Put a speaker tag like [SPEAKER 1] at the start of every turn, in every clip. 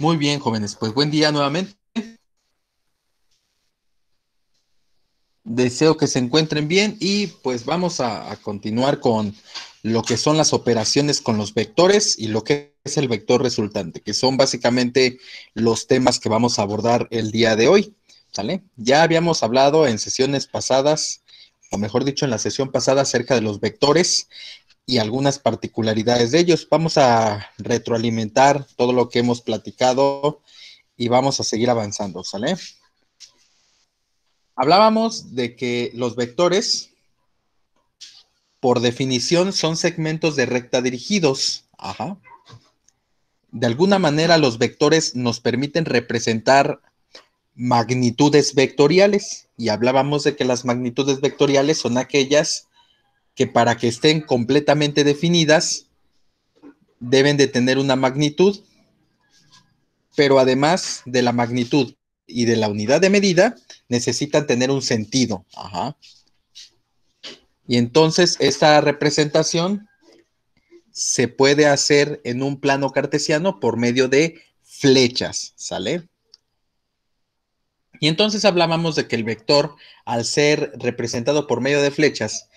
[SPEAKER 1] Muy bien, jóvenes, pues buen día nuevamente. Deseo que se encuentren bien y pues vamos a, continuar con lo que son las operaciones con los vectores y lo que es el vector resultante, que son básicamente los temas que vamos a abordar el día de hoy. Ya habíamos hablado en sesiones pasadas, o mejor dicho, en la sesión pasada acerca de los vectores y algunas particularidades de ellos. Vamos a retroalimentar todo lo que hemos platicado y vamos a seguir avanzando, ¿sale? Hablábamos de que los vectores, por definición, son segmentos de recta dirigidos. De alguna manera, los vectores nos permiten representar magnitudes vectoriales y hablábamos de que las magnitudes vectoriales son aquellas que para que estén completamente definidas deben de tener una magnitud, pero además de la magnitud y de la unidad de medida, necesitan tener un sentido. Ajá. Y entonces esta representación se puede hacer en un plano cartesiano por medio de flechas, ¿sale? Y entonces hablábamos de que el vector, al ser representado por medio de flechas,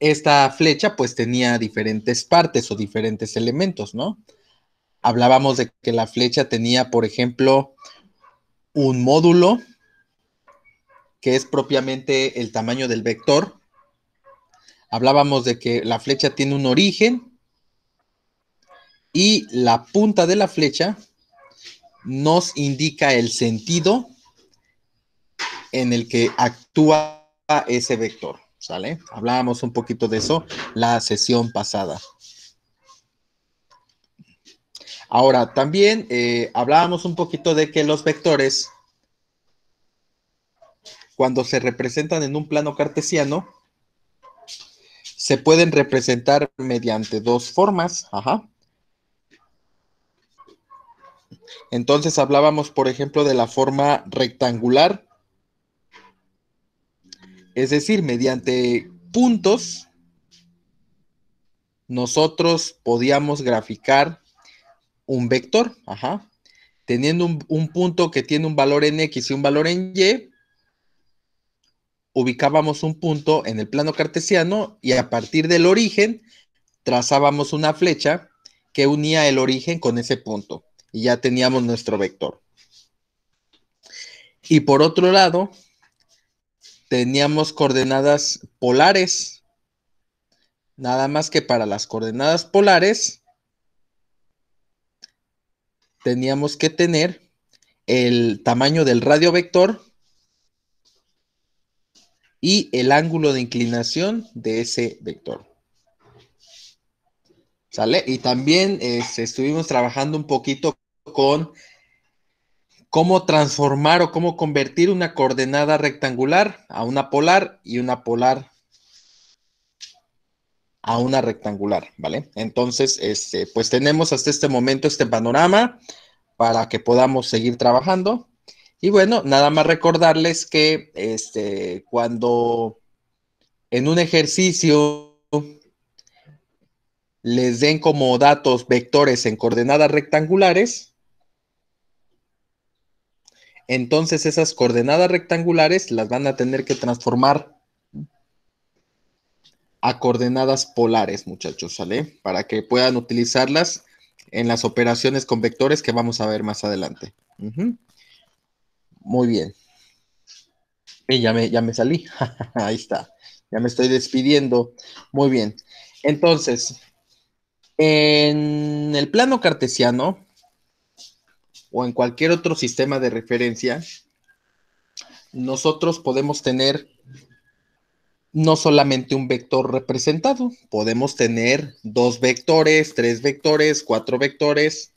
[SPEAKER 1] esta flecha pues tenía diferentes partes o diferentes elementos, ¿no? Hablábamos de que la flecha tenía, por ejemplo, un módulo, que es propiamente el tamaño del vector. Hablábamos de que la flecha tiene un origen y la punta de la flecha nos indica el sentido en el que actúa ese vector. ¿sale? Hablábamos un poquito de eso la sesión pasada. Ahora, también eh, hablábamos un poquito de que los vectores, cuando se representan en un plano cartesiano, se pueden representar mediante dos formas. Ajá. Entonces hablábamos, por ejemplo, de la forma rectangular es decir, mediante puntos, nosotros podíamos graficar un vector, ajá, teniendo un, un, punto que tiene un valor en X y un valor en Y, ubicábamos un punto en el plano cartesiano y a partir del origen trazábamos una flecha que unía el origen con ese punto y ya teníamos nuestro vector. Y por otro lado, teníamos coordenadas polares. Nada más que para las coordenadas polares teníamos que tener el tamaño del radio vector y el ángulo de inclinación de ese vector. ¿Sale? Y también este, estuvimos trabajando un poquito con cómo transformar o cómo convertir una coordenada rectangular a una polar y una polar a una rectangular, ¿vale? Entonces, este, pues tenemos hasta este momento este panorama para que podamos seguir trabajando. Y bueno, nada más recordarles que este, cuando en un ejercicio les den como datos vectores en coordenadas rectangulares, entonces esas coordenadas rectangulares las van a tener que transformar a coordenadas polares, muchachos, ¿sale? Para que puedan utilizarlas en las operaciones con vectores que vamos a ver más adelante. Muy bien. Y me, ya me salí. Ahí está. Ya me estoy despidiendo. Muy bien. Entonces, en el plano cartesiano, o en cualquier otro sistema de referencia, nosotros podemos tener no solamente un vector representado, podemos tener dos vectores, tres vectores, cuatro vectores,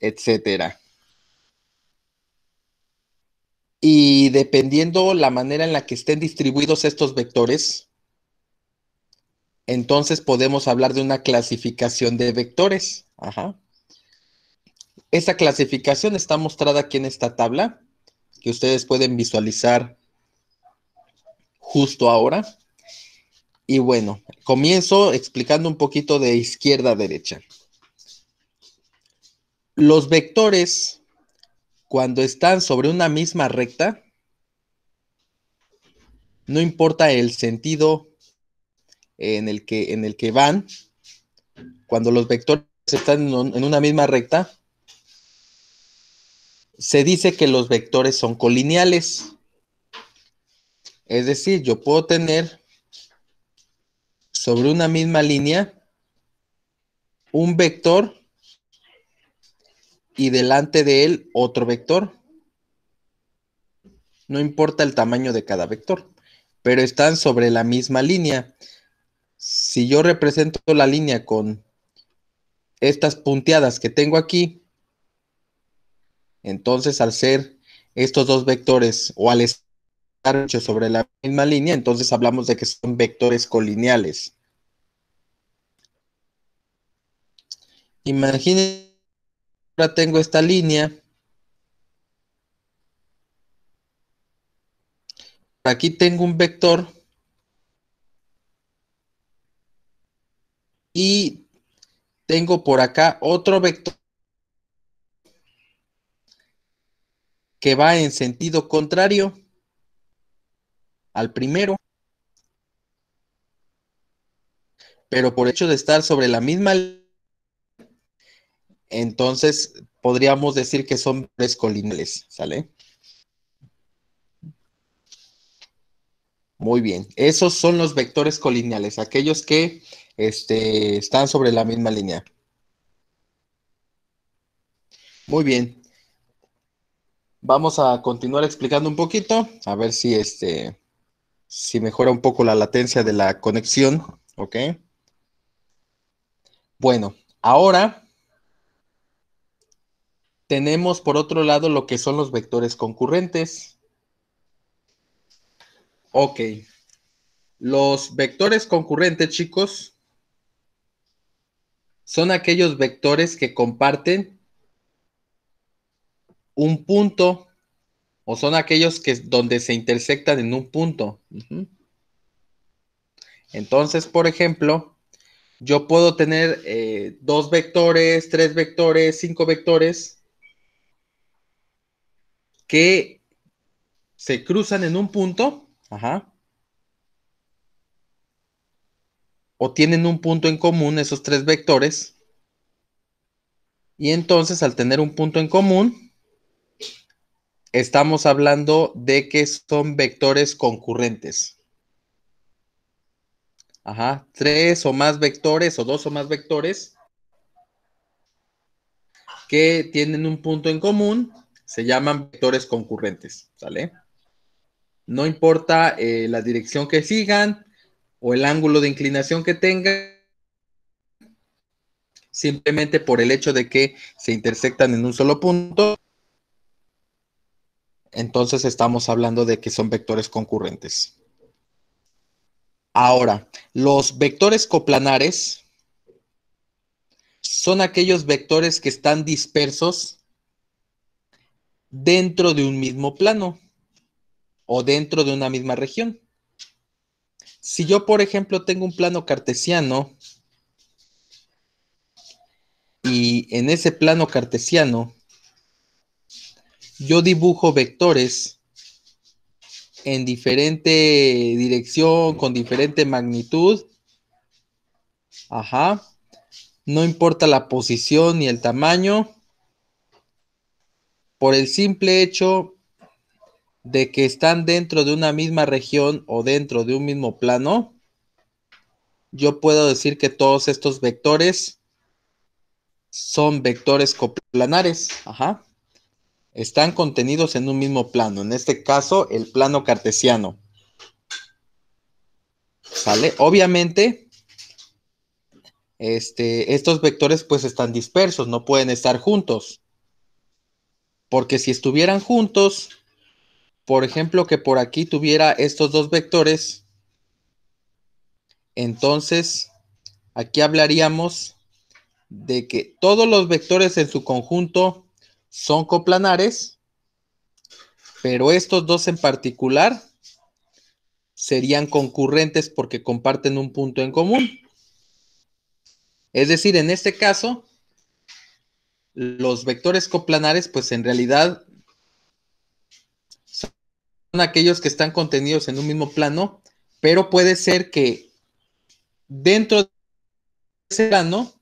[SPEAKER 1] etcétera. Y dependiendo la manera en la que estén distribuidos estos vectores, entonces podemos hablar de una clasificación de vectores. Ajá. Esta clasificación está mostrada aquí en esta tabla que ustedes pueden visualizar justo ahora. Y bueno, comienzo explicando un poquito de izquierda a derecha. Los vectores, cuando están sobre una misma recta, no importa el sentido en el que, en el que van, cuando los vectores están en una misma recta, se dice que los vectores son colineales. Es decir, yo puedo tener sobre una misma línea un vector y delante de él otro vector. No importa el tamaño de cada vector, pero están sobre la misma línea. Si yo represento la línea con estas punteadas que tengo aquí, entonces, al ser estos dos vectores o al estar sobre la misma línea, entonces hablamos de que son vectores colineales. Imaginen, ahora tengo esta línea. Aquí tengo un vector. Y tengo por acá otro vector que va en sentido contrario al primero, pero por hecho de estar sobre la misma entonces podríamos decir que son colineales, ¿sale? Muy bien, esos son los vectores colineales, aquellos que este, están sobre la misma línea. Muy bien, Vamos a continuar explicando un poquito, a ver si este si mejora un poco la latencia de la conexión, ¿ok? Bueno, ahora tenemos por otro lado lo que son los vectores concurrentes. Ok. Los vectores concurrentes, chicos, son aquellos vectores que comparten un punto o son aquellos que donde se intersectan en un punto. Entonces, por ejemplo, yo puedo tener eh, dos vectores, tres vectores, cinco vectores que se cruzan en un punto, o tienen un punto en común esos tres vectores. Y entonces, al tener un punto en común, estamos hablando de que son vectores concurrentes. Ajá, tres o más vectores o dos o más vectores que tienen un punto en común, se llaman vectores concurrentes, ¿sale? No importa eh, la dirección que sigan o el ángulo de inclinación que tengan, simplemente por el hecho de que se intersectan en un solo punto, entonces estamos hablando de que son vectores concurrentes. Ahora, los vectores coplanares son aquellos vectores que están dispersos dentro de un mismo plano o dentro de una misma región. Si yo, por ejemplo, tengo un plano cartesiano y en ese plano cartesiano yo dibujo vectores en diferente dirección, con diferente magnitud. Ajá. No importa la posición ni el tamaño. Por el simple hecho de que están dentro de una misma región o dentro de un mismo plano, yo puedo decir que todos estos vectores son vectores coplanares. Ajá están contenidos en un mismo plano, en este caso el plano cartesiano. ¿Sale? Obviamente, este, estos vectores pues están dispersos, no pueden estar juntos. Porque si estuvieran juntos, por ejemplo, que por aquí tuviera estos dos vectores, entonces aquí hablaríamos de que todos los vectores en su conjunto son coplanares, pero estos dos en particular serían concurrentes porque comparten un punto en común. Es decir, en este caso, los vectores coplanares, pues en realidad son aquellos que están contenidos en un mismo plano, pero puede ser que dentro de ese plano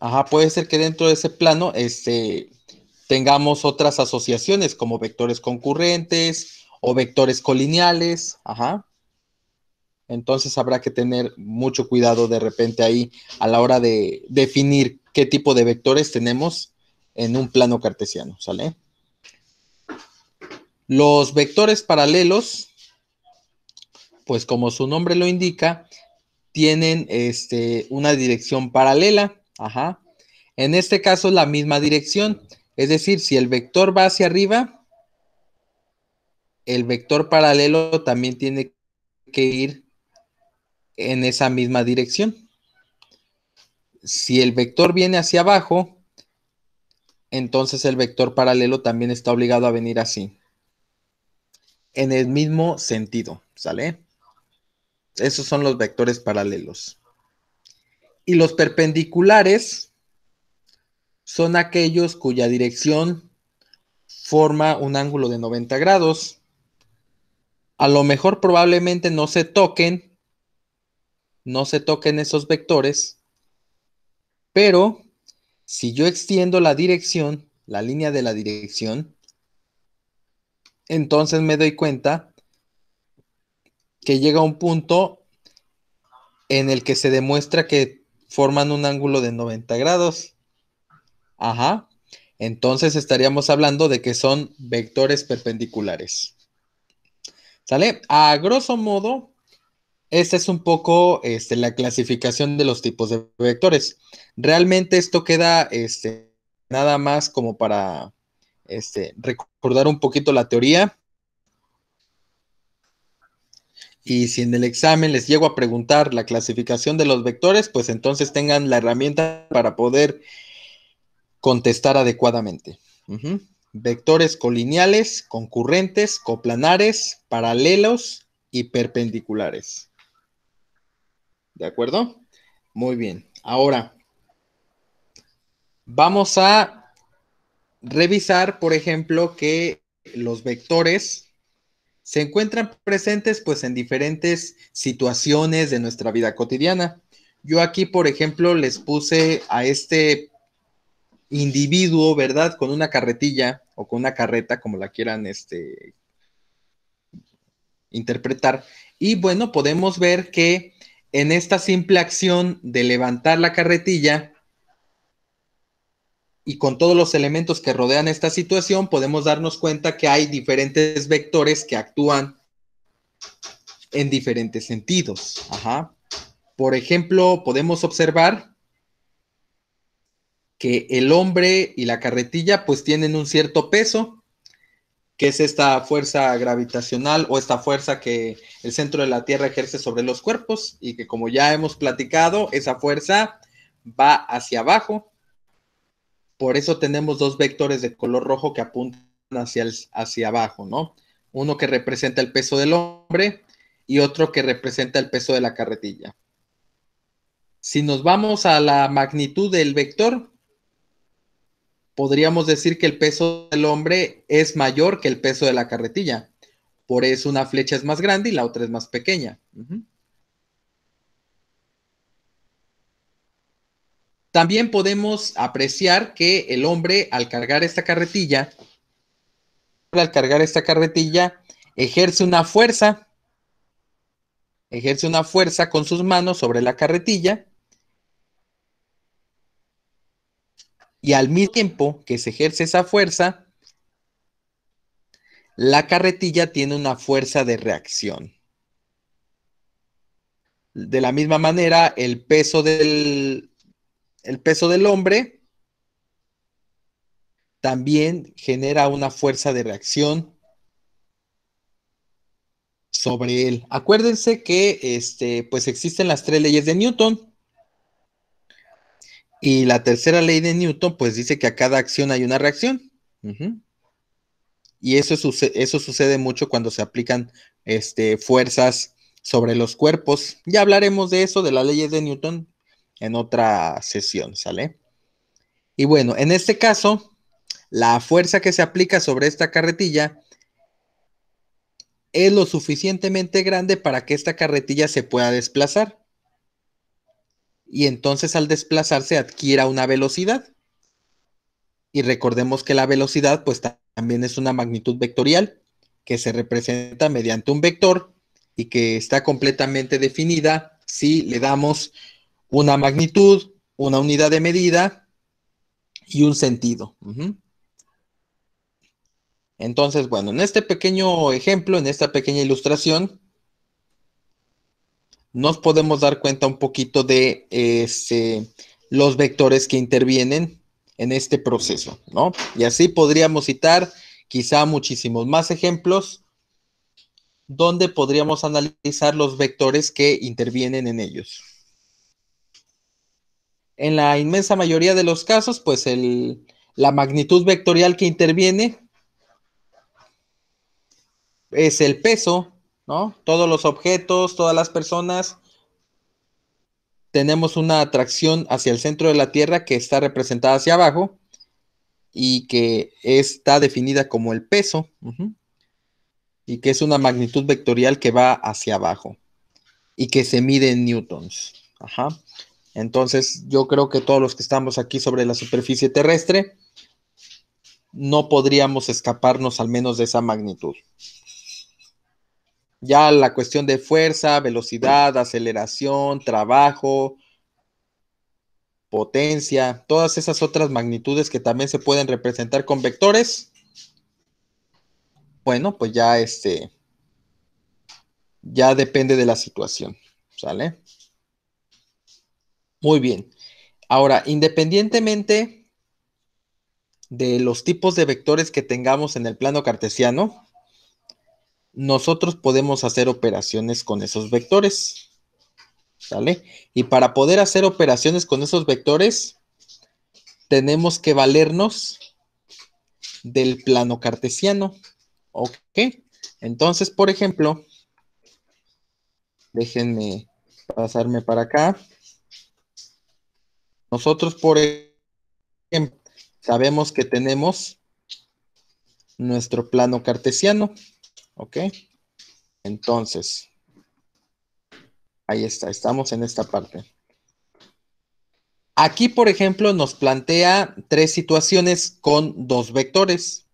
[SPEAKER 1] Ajá, puede ser que dentro de ese plano este, tengamos otras asociaciones como vectores concurrentes o vectores colineales. Ajá. Entonces habrá que tener mucho cuidado de repente ahí a la hora de definir qué tipo de vectores tenemos en un plano cartesiano, ¿sale? Los vectores paralelos, pues como su nombre lo indica, tienen este, una dirección paralela Ajá. En este caso, la misma dirección. Es decir, si el vector va hacia arriba, el vector paralelo también tiene que ir en esa misma dirección. Si el vector viene hacia abajo, entonces el vector paralelo también está obligado a venir así. En el mismo sentido, ¿sale? Esos son los vectores paralelos. Y los perpendiculares son aquellos cuya dirección forma un ángulo de 90 grados. A lo mejor probablemente no se toquen, no se toquen esos vectores, pero si yo extiendo la dirección, la línea de la dirección, entonces me doy cuenta que llega un punto en el que se demuestra que forman un ángulo de 90 grados. Ajá. Entonces estaríamos hablando de que son vectores perpendiculares. ¿Sale? A grosso modo, esta es un poco este, la clasificación de los tipos de vectores. Realmente esto queda este, nada más como para este, recordar un poquito la teoría y si en el examen les llego a preguntar la clasificación de los vectores, pues entonces tengan la herramienta para poder contestar adecuadamente. Vectores colineales, concurrentes, coplanares, paralelos y perpendiculares. ¿De acuerdo? Muy bien. Ahora, vamos a revisar, por ejemplo, que los vectores se encuentran presentes pues en diferentes situaciones de nuestra vida cotidiana. Yo aquí, por ejemplo, les puse a este individuo, ¿verdad? Con una carretilla o con una carreta, como la quieran este, interpretar. Y bueno, podemos ver que en esta simple acción de levantar la carretilla, y con todos los elementos que rodean esta situación, podemos darnos cuenta que hay diferentes vectores que actúan en diferentes sentidos. Por ejemplo, podemos observar que el hombre y la carretilla pues tienen un cierto peso, que es esta fuerza gravitacional o esta fuerza que el centro de la Tierra ejerce sobre los cuerpos y que como ya hemos platicado, esa fuerza va hacia abajo por eso tenemos dos vectores de color rojo que apuntan hacia, hacia abajo, ¿no? Uno que representa el peso del hombre y otro que representa el peso de la carretilla. Si nos vamos a la magnitud del vector, podríamos decir que el peso del hombre es mayor que el peso de la carretilla. Por eso una flecha es más grande y la otra es más pequeña. También podemos apreciar que el hombre al cargar esta carretilla, al cargar esta carretilla, ejerce una fuerza, ejerce una fuerza con sus manos sobre la carretilla y al mismo tiempo que se ejerce esa fuerza, la carretilla tiene una fuerza de reacción. De la misma manera, el peso del, el peso del hombre también genera una fuerza de reacción sobre él. Acuérdense que este, pues existen las tres leyes de Newton. Y la tercera ley de Newton, pues dice que a cada acción hay una reacción. Y eso, eso sucede mucho cuando se aplican este, fuerzas sobre los cuerpos. Ya hablaremos de eso, de las leyes de Newton, en otra sesión, ¿sale? Y bueno, en este caso, la fuerza que se aplica sobre esta carretilla es lo suficientemente grande para que esta carretilla se pueda desplazar. Y entonces al desplazarse adquiera una velocidad. Y recordemos que la velocidad pues también es una magnitud vectorial que se representa mediante un vector y que está completamente definida si le damos una magnitud, una unidad de medida y un sentido. Entonces, bueno, en este pequeño ejemplo, en esta pequeña ilustración, nos podemos dar cuenta un poquito de este, los vectores que intervienen en este proceso, ¿no? Y así podríamos citar quizá muchísimos más ejemplos donde podríamos analizar los vectores que intervienen en ellos en la inmensa mayoría de los casos, pues la magnitud vectorial que interviene es el peso, ¿no? Todos los objetos, todas las personas, tenemos una atracción hacia el centro de la Tierra que está representada hacia abajo y que está definida como el peso y que es una magnitud vectorial que va hacia abajo y que se mide en newtons. Ajá. Entonces, yo creo que todos los que estamos aquí sobre la superficie terrestre, no podríamos escaparnos al menos de esa magnitud. Ya la cuestión de fuerza, velocidad, aceleración, trabajo, potencia, todas esas otras magnitudes que también se pueden representar con vectores. Bueno, pues ya este, ya depende de la situación, ¿sale? Muy bien. Ahora, independientemente de los tipos de vectores que tengamos en el plano cartesiano, nosotros podemos hacer operaciones con esos vectores. ¿Sale? Y para poder hacer operaciones con esos vectores, tenemos que valernos del plano cartesiano. ¿Ok? Entonces, por ejemplo, déjenme pasarme para acá. Nosotros, por ejemplo, sabemos que tenemos nuestro plano cartesiano, ¿ok? Entonces, ahí está, estamos en esta parte. Aquí, por ejemplo, nos plantea tres situaciones con dos vectores.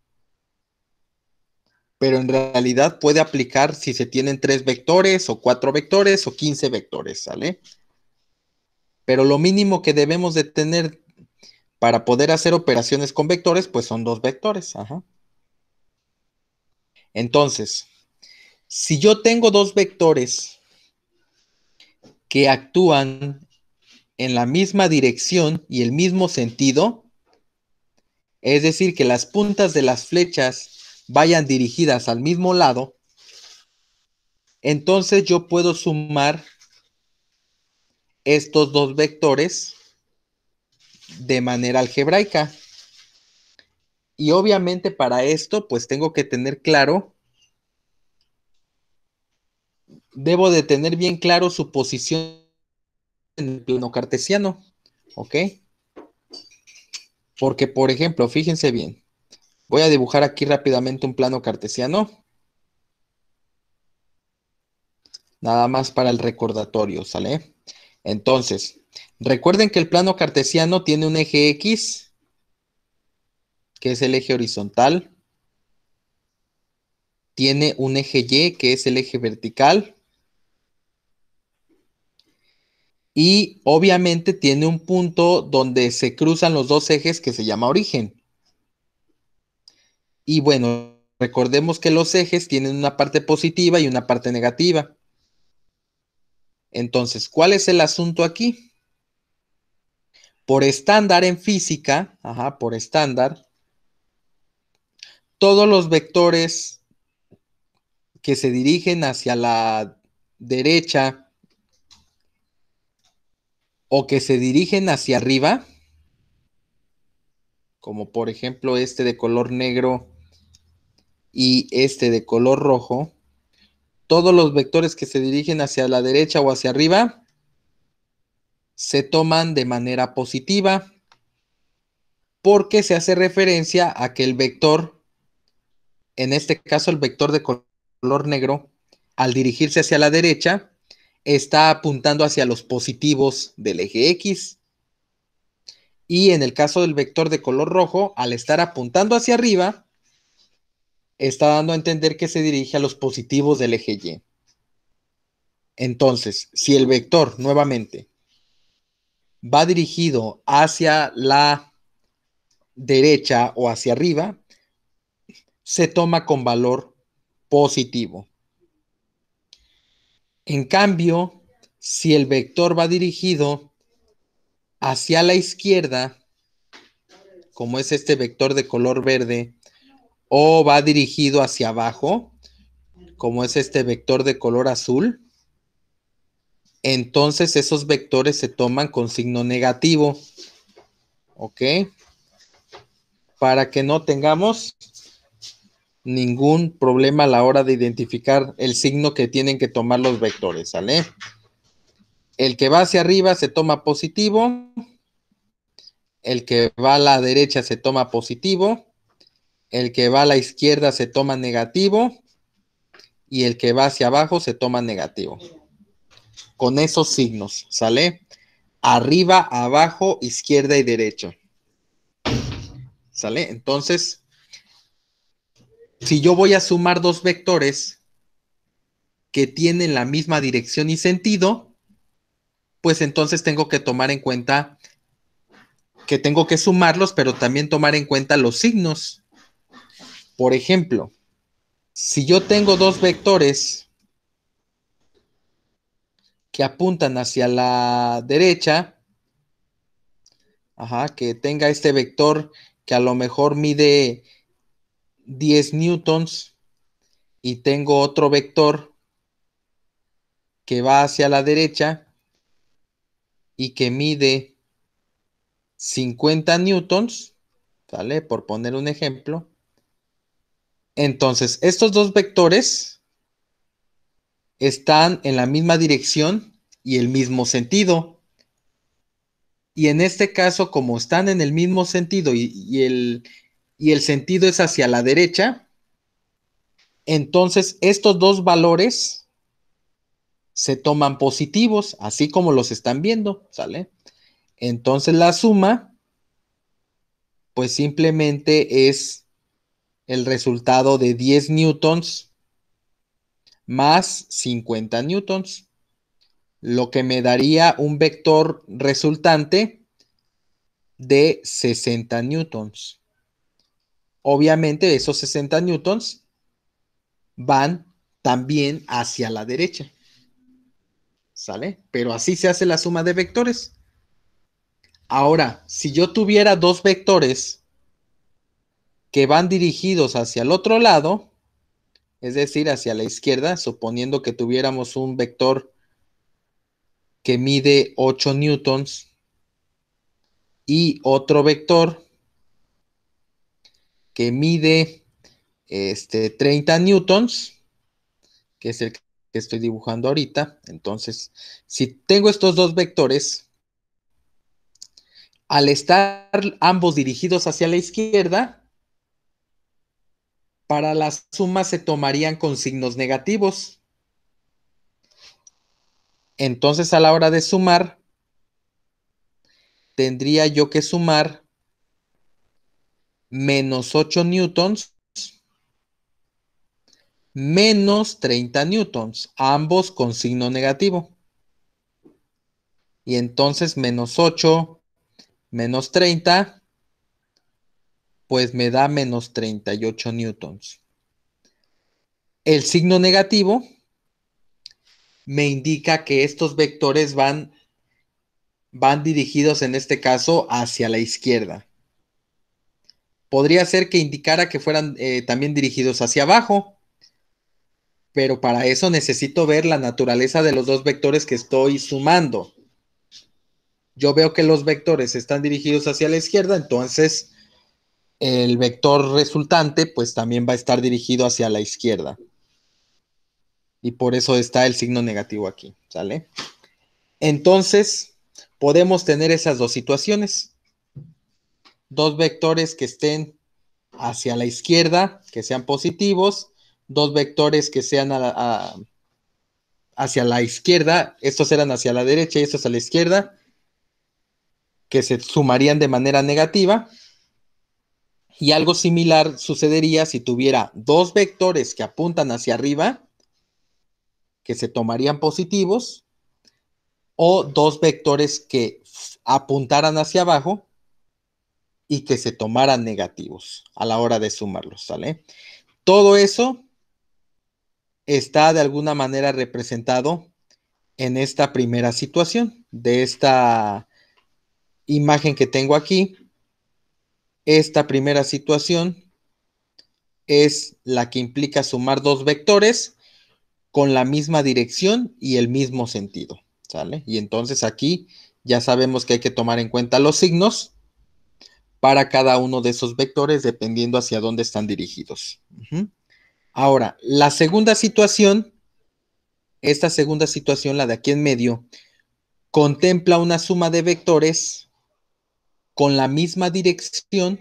[SPEAKER 1] Pero en realidad puede aplicar si se tienen tres vectores o cuatro vectores o quince vectores, ¿sale? Pero lo mínimo que debemos de tener para poder hacer operaciones con vectores, pues son dos vectores. Entonces, si yo tengo dos vectores que actúan en la misma dirección y el mismo sentido, es decir, que las puntas de las flechas vayan dirigidas al mismo lado, entonces yo puedo sumar estos dos vectores de manera algebraica. Y obviamente para esto, pues tengo que tener claro, debo de tener bien claro su posición en el plano cartesiano, ¿ok? Porque, por ejemplo, fíjense bien, voy a dibujar aquí rápidamente un plano cartesiano, nada más para el recordatorio, ¿sale? Entonces, recuerden que el plano cartesiano tiene un eje X, que es el eje horizontal, tiene un eje Y, que es el eje vertical, y obviamente tiene un punto donde se cruzan los dos ejes que se llama origen. Y bueno, recordemos que los ejes tienen una parte positiva y una parte negativa. Entonces, ¿cuál es el asunto aquí? Por estándar en física, ajá, por estándar, todos los vectores que se dirigen hacia la derecha o que se dirigen hacia arriba, como por ejemplo este de color negro y este de color rojo, todos los vectores que se dirigen hacia la derecha o hacia arriba se toman de manera positiva porque se hace referencia a que el vector, en este caso el vector de color negro, al dirigirse hacia la derecha, está apuntando hacia los positivos del eje X. Y en el caso del vector de color rojo, al estar apuntando hacia arriba, está dando a entender que se dirige a los positivos del eje Y. Entonces, si el vector, nuevamente, va dirigido hacia la derecha o hacia arriba, se toma con valor positivo. En cambio, si el vector va dirigido hacia la izquierda, como es este vector de color verde, o va dirigido hacia abajo, como es este vector de color azul, entonces esos vectores se toman con signo negativo. ¿Ok? Para que no tengamos ningún problema a la hora de identificar el signo que tienen que tomar los vectores, ¿sale? El que va hacia arriba se toma positivo, el que va a la derecha se toma positivo el que va a la izquierda se toma negativo y el que va hacia abajo se toma negativo. Con esos signos, ¿sale? Arriba, abajo, izquierda y derecho. ¿Sale? Entonces, si yo voy a sumar dos vectores que tienen la misma dirección y sentido, pues entonces tengo que tomar en cuenta que tengo que sumarlos, pero también tomar en cuenta los signos. Por ejemplo, si yo tengo dos vectores que apuntan hacia la derecha, que tenga este vector que a lo mejor mide 10 newtons y tengo otro vector que va hacia la derecha y que mide 50 newtons, ¿vale? Por poner un ejemplo. Entonces, estos dos vectores están en la misma dirección y el mismo sentido. Y en este caso, como están en el mismo sentido y, el, y el sentido es hacia la derecha, entonces estos dos valores se toman positivos, así como los están viendo, ¿sale? Entonces la suma, pues simplemente es el resultado de 10 newtons más 50 newtons, lo que me daría un vector resultante de 60 newtons. Obviamente esos 60 newtons van también hacia la derecha. ¿Sale? Pero así se hace la suma de vectores. Ahora, si yo tuviera dos vectores que van dirigidos hacia el otro lado, es decir, hacia la izquierda, suponiendo que tuviéramos un vector que mide 8 newtons y otro vector que mide este, 30 newtons, que es el que estoy dibujando ahorita. Entonces, si tengo estos dos vectores, al estar ambos dirigidos hacia la izquierda, para las sumas se tomarían con signos negativos. Entonces a la hora de sumar, tendría yo que sumar menos 8 newtons menos 30 newtons, ambos con signo negativo. Y entonces menos 8 menos 30 pues me da menos 38 newtons. El signo negativo me indica que estos vectores van, van dirigidos en este caso hacia la izquierda. Podría ser que indicara que fueran eh, también dirigidos hacia abajo, pero para eso necesito ver la naturaleza de los dos vectores que estoy sumando. Yo veo que los vectores están dirigidos hacia la izquierda, entonces el vector resultante pues también va a estar dirigido hacia la izquierda. Y por eso está el signo negativo aquí, ¿sale? Entonces, podemos tener esas dos situaciones. Dos vectores que estén hacia la izquierda, que sean positivos, dos vectores que sean hacia la izquierda, estos eran hacia la derecha y estos a la izquierda, que se sumarían de manera negativa, y algo similar sucedería si tuviera dos vectores que apuntan hacia arriba, que se tomarían positivos, o dos vectores que apuntaran hacia abajo y que se tomaran negativos a la hora de sumarlos, ¿sale? Todo eso está de alguna manera representado en esta primera situación, de esta imagen que tengo aquí, esta primera situación es la que implica sumar dos vectores con la misma dirección y el mismo sentido, ¿sale? Y entonces aquí ya sabemos que hay que tomar en cuenta los signos para cada uno de esos vectores dependiendo hacia dónde están dirigidos. Ahora, la segunda situación, esta segunda situación, la de aquí en medio, contempla una suma de vectores con la misma dirección,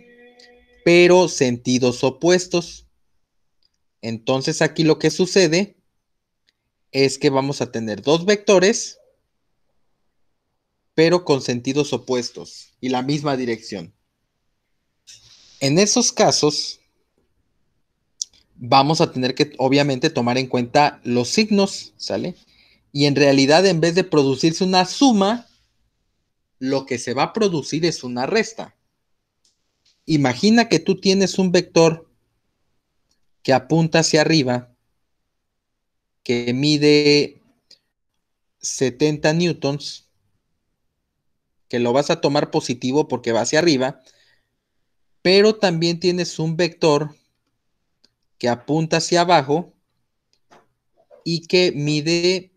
[SPEAKER 1] pero sentidos opuestos. Entonces aquí lo que sucede es que vamos a tener dos vectores, pero con sentidos opuestos y la misma dirección. En esos casos, vamos a tener que obviamente tomar en cuenta los signos, ¿sale? Y en realidad, en vez de producirse una suma, lo que se va a producir es una resta. Imagina que tú tienes un vector que apunta hacia arriba, que mide 70 newtons, que lo vas a tomar positivo porque va hacia arriba, pero también tienes un vector que apunta hacia abajo y que mide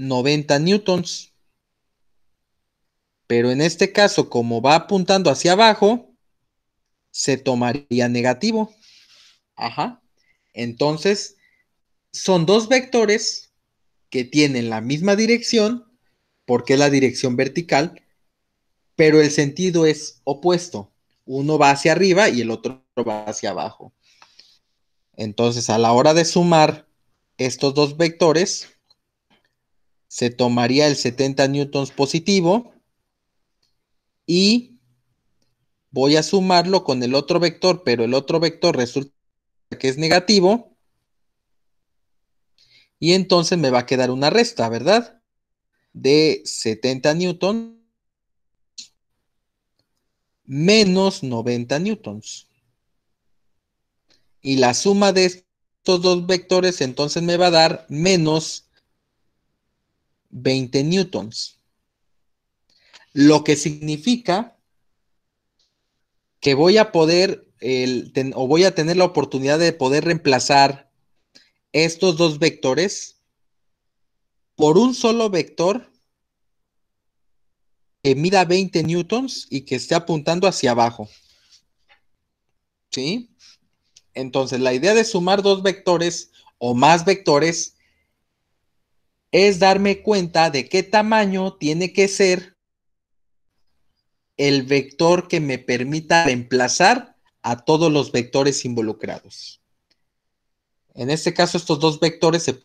[SPEAKER 1] 90 newtons. Pero en este caso, como va apuntando hacia abajo, se tomaría negativo. Ajá. Entonces, son dos vectores que tienen la misma dirección, porque la dirección vertical, pero el sentido es opuesto. Uno va hacia arriba y el otro va hacia abajo. Entonces, a la hora de sumar estos dos vectores, se tomaría el 70 newtons positivo y voy a sumarlo con el otro vector, pero el otro vector resulta que es negativo y entonces me va a quedar una resta, ¿verdad? De 70 newtons menos 90 newtons. Y la suma de estos dos vectores entonces me va a dar menos 20 newtons. Lo que significa que voy a poder o voy a tener la oportunidad de poder reemplazar estos dos vectores por un solo vector que mida 20 newtons y que esté apuntando hacia abajo. ¿Sí? Entonces, la idea de sumar dos vectores o más vectores es darme cuenta de qué tamaño tiene que ser el vector que me permita reemplazar a todos los vectores involucrados. En este caso, estos dos vectores se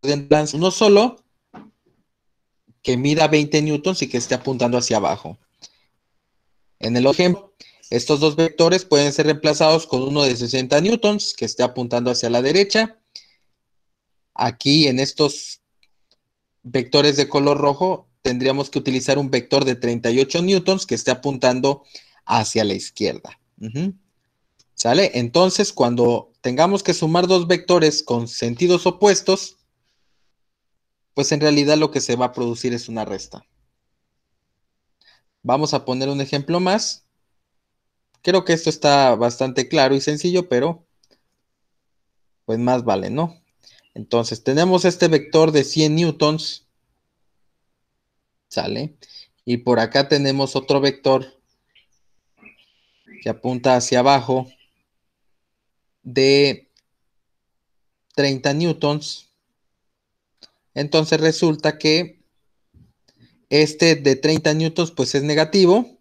[SPEAKER 1] pueden lanzar uno solo que mida 20 newtons y que esté apuntando hacia abajo. En el ejemplo, estos dos vectores pueden ser reemplazados con uno de 60 newtons que esté apuntando hacia la derecha Aquí en estos vectores de color rojo tendríamos que utilizar un vector de 38 newtons que esté apuntando hacia la izquierda. ¿Sale? Entonces, cuando tengamos que sumar dos vectores con sentidos opuestos, pues en realidad lo que se va a producir es una resta. Vamos a poner un ejemplo más. Creo que esto está bastante claro y sencillo, pero pues más vale, ¿no? Entonces, tenemos este vector de 100 newtons, ¿sale? Y por acá tenemos otro vector que apunta hacia abajo de 30 newtons. Entonces resulta que este de 30 newtons pues es negativo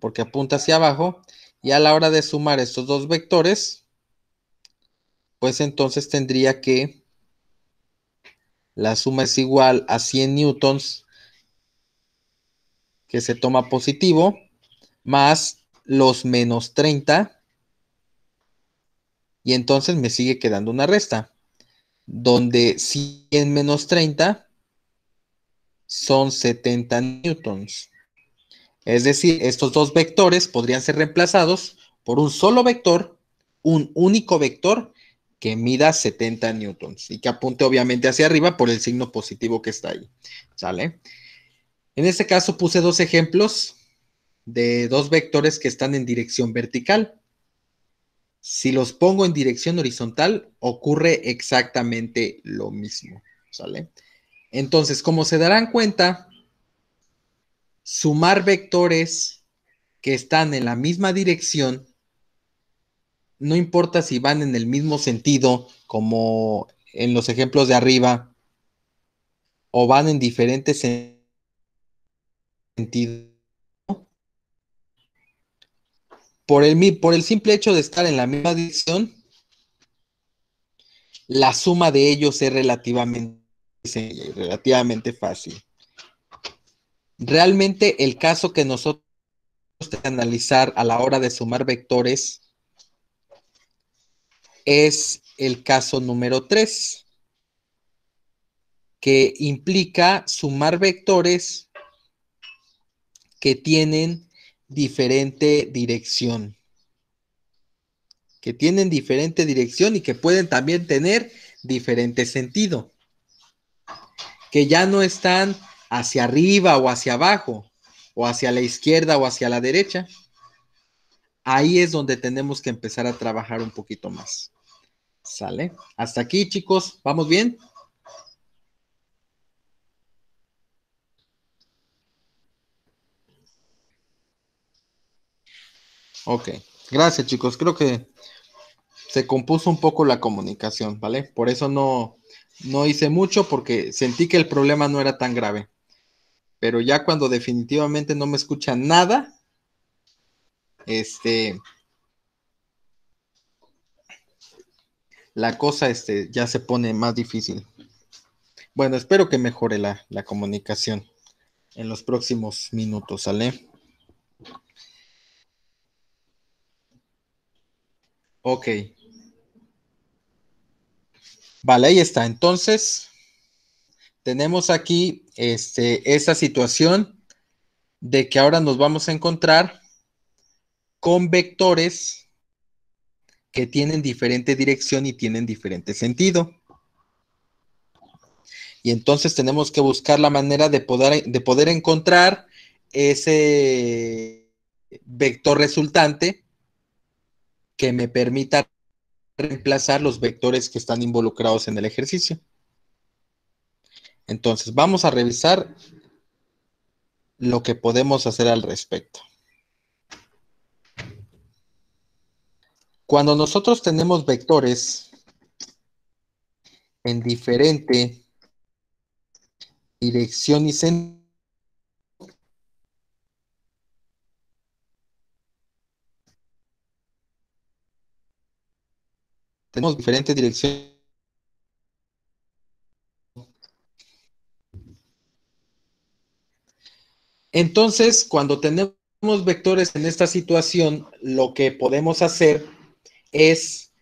[SPEAKER 1] porque apunta hacia abajo y a la hora de sumar estos dos vectores pues entonces tendría que la suma es igual a 100 newtons que se toma positivo más los menos 30 y entonces me sigue quedando una resta donde 100 menos 30 son 70 newtons. Es decir, estos dos vectores podrían ser reemplazados por un solo vector, un único vector que mida 70 newtons y que apunte obviamente hacia arriba por el signo positivo que está ahí. ¿Sale? En este caso puse dos ejemplos de dos vectores que están en dirección vertical. Si los pongo en dirección horizontal, ocurre exactamente lo mismo. ¿Sale? Entonces, como se darán cuenta, sumar vectores que están en la misma dirección no importa si van en el mismo sentido como en los ejemplos de arriba o van en diferentes sentidos. Por el, por el simple hecho de estar en la misma dirección, la suma de ellos es relativamente, relativamente fácil. Realmente el caso que nosotros tenemos analizar a la hora de sumar vectores es el caso número 3, que implica sumar vectores que tienen diferente dirección, que tienen diferente dirección y que pueden también tener diferente sentido, que ya no están hacia arriba o hacia abajo, o hacia la izquierda o hacia la derecha. Ahí es donde tenemos que empezar a trabajar un poquito más. Sale. Hasta aquí, chicos. ¿Vamos bien? Ok. Gracias, chicos. Creo que se compuso un poco la comunicación, ¿vale? Por eso no, no hice mucho porque sentí que el problema no era tan grave. Pero ya cuando definitivamente no me escuchan nada, este, la cosa este, ya se pone más difícil. Bueno, espero que mejore la, comunicación en los próximos minutos, ¿sale? Ok. Vale, ahí está. Entonces, tenemos aquí esta situación de que ahora nos vamos a encontrar con vectores que tienen diferente dirección y tienen diferente sentido. Y entonces tenemos que buscar la manera de poder, de poder encontrar ese vector resultante que me permita reemplazar los vectores que están involucrados en el ejercicio. Entonces, vamos a revisar lo que podemos hacer al respecto. Cuando nosotros tenemos vectores en diferente dirección y centro. tenemos diferentes direcciones. Entonces, cuando tenemos vectores en esta situación, lo que podemos hacer es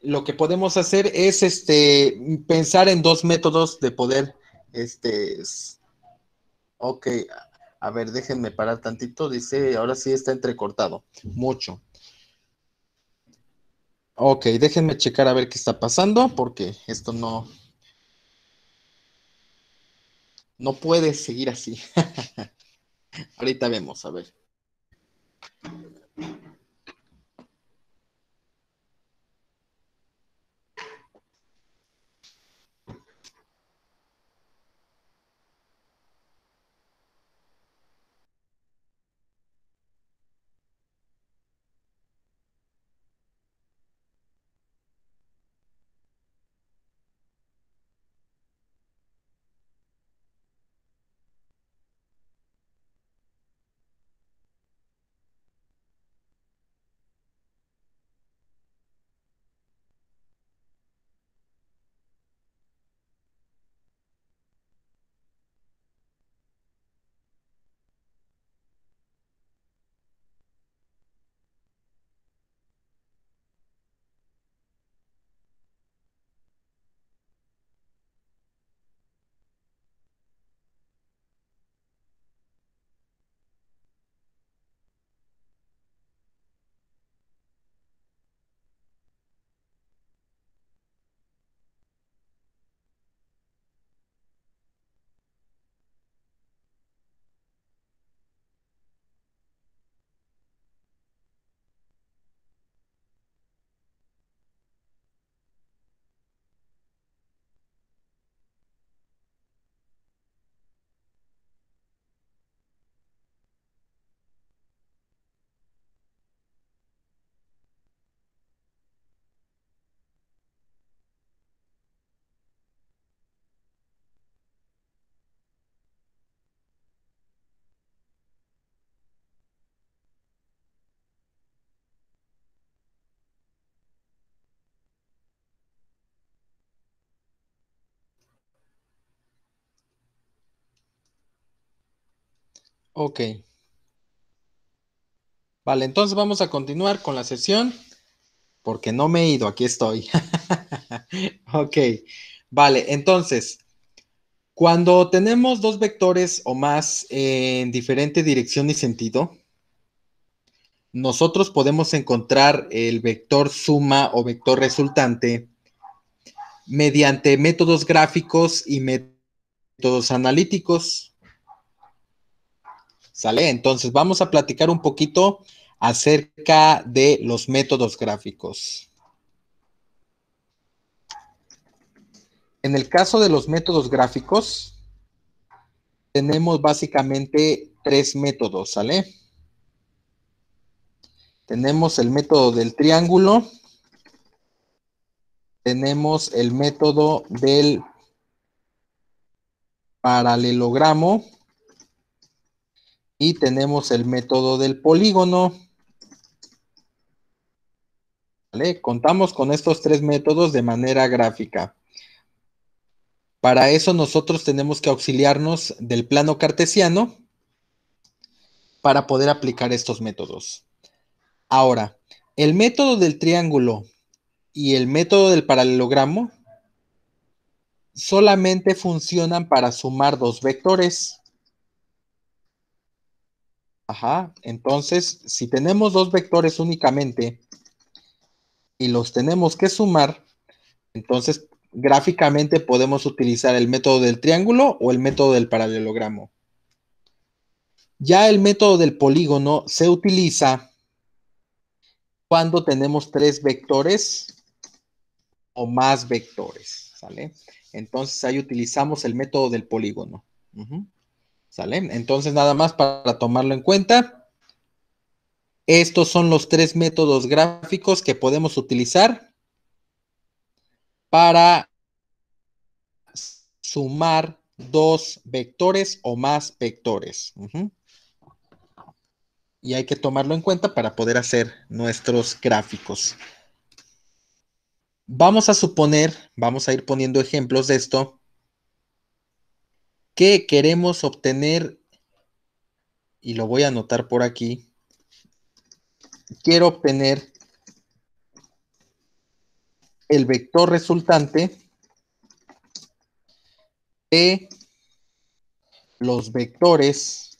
[SPEAKER 1] lo que podemos hacer es este, pensar en dos métodos de poder. Este, ok, a ver, déjenme parar tantito. Dice, ahora sí está entrecortado. Mucho. Ok, déjenme checar a ver qué está pasando, porque esto no. No puede seguir así. Ahorita vemos, a ver. Ok. Vale, entonces vamos a continuar con la sesión porque no me he ido, aquí estoy. ok, vale, entonces, cuando tenemos dos vectores o más en diferente dirección y sentido, nosotros podemos encontrar el vector suma o vector resultante mediante métodos gráficos y métodos analíticos. ¿Sale? Entonces vamos a platicar un poquito acerca de los métodos gráficos. En el caso de los métodos gráficos, tenemos básicamente tres métodos, ¿sale? Tenemos el método del triángulo, tenemos el método del paralelogramo, y tenemos el método del polígono. Contamos con estos tres métodos de manera gráfica. Para eso nosotros tenemos que auxiliarnos del plano cartesiano para poder aplicar estos métodos. Ahora, el método del triángulo y el método del paralelogramo solamente funcionan para sumar dos vectores. Ajá, entonces, si tenemos dos vectores únicamente y los tenemos que sumar, entonces gráficamente podemos utilizar el método del triángulo o el método del paralelogramo. Ya el método del polígono se utiliza cuando tenemos tres vectores o más vectores, ¿sale? Entonces ahí utilizamos el método del polígono. Ajá. ¿Sale? Entonces, nada más para tomarlo en cuenta. Estos son los tres métodos gráficos que podemos utilizar para sumar dos vectores o más vectores. Y hay que tomarlo en cuenta para poder hacer nuestros gráficos. Vamos a suponer, vamos a ir poniendo ejemplos de esto, Qué queremos obtener, y lo voy a anotar por aquí, quiero obtener el vector resultante de los vectores,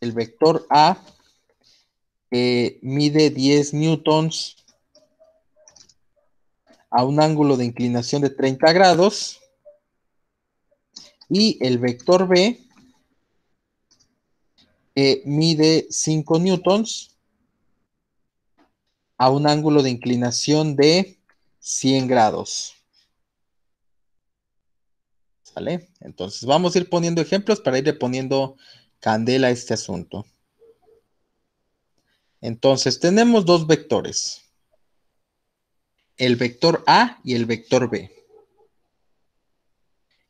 [SPEAKER 1] el vector A, que mide 10 newtons a un ángulo de inclinación de 30 grados y el vector B que eh, mide 5 newtons a un ángulo de inclinación de 100 grados. ¿sale? Entonces vamos a ir poniendo ejemplos para ir poniendo candela a este asunto. Entonces tenemos dos vectores el vector A y el vector B.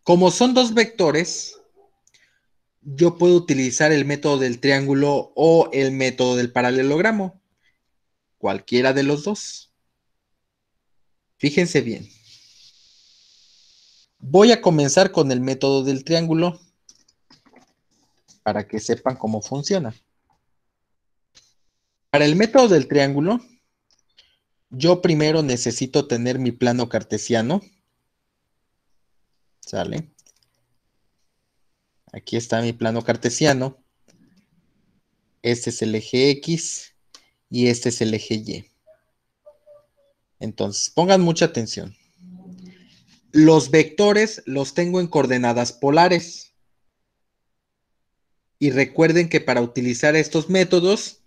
[SPEAKER 1] Como son dos vectores, yo puedo utilizar el método del triángulo o el método del paralelogramo, cualquiera de los dos. Fíjense bien. Voy a comenzar con el método del triángulo para que sepan cómo funciona. Para el método del triángulo, yo primero necesito tener mi plano cartesiano. ¿Sale? Aquí está mi plano cartesiano. Este es el eje X y este es el eje Y. Entonces, pongan mucha atención. Los vectores los tengo en coordenadas polares. Y recuerden que para utilizar estos métodos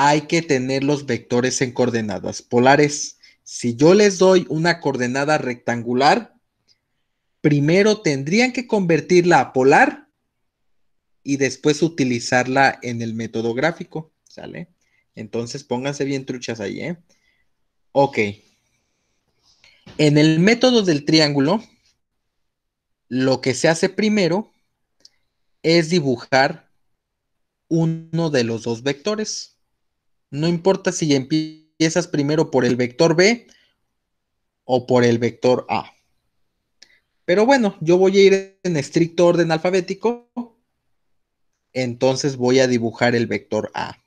[SPEAKER 1] hay que tener los vectores en coordenadas polares. Si yo les doy una coordenada rectangular, primero tendrían que convertirla a polar y después utilizarla en el método gráfico, ¿sale? Entonces pónganse bien truchas ahí, ¿eh? Ok. En el método del triángulo, lo que se hace primero es dibujar uno de los dos vectores. No importa si empiezas primero por el vector B o por el vector A. Pero bueno, yo voy a ir en estricto orden alfabético. Entonces voy a dibujar el vector A.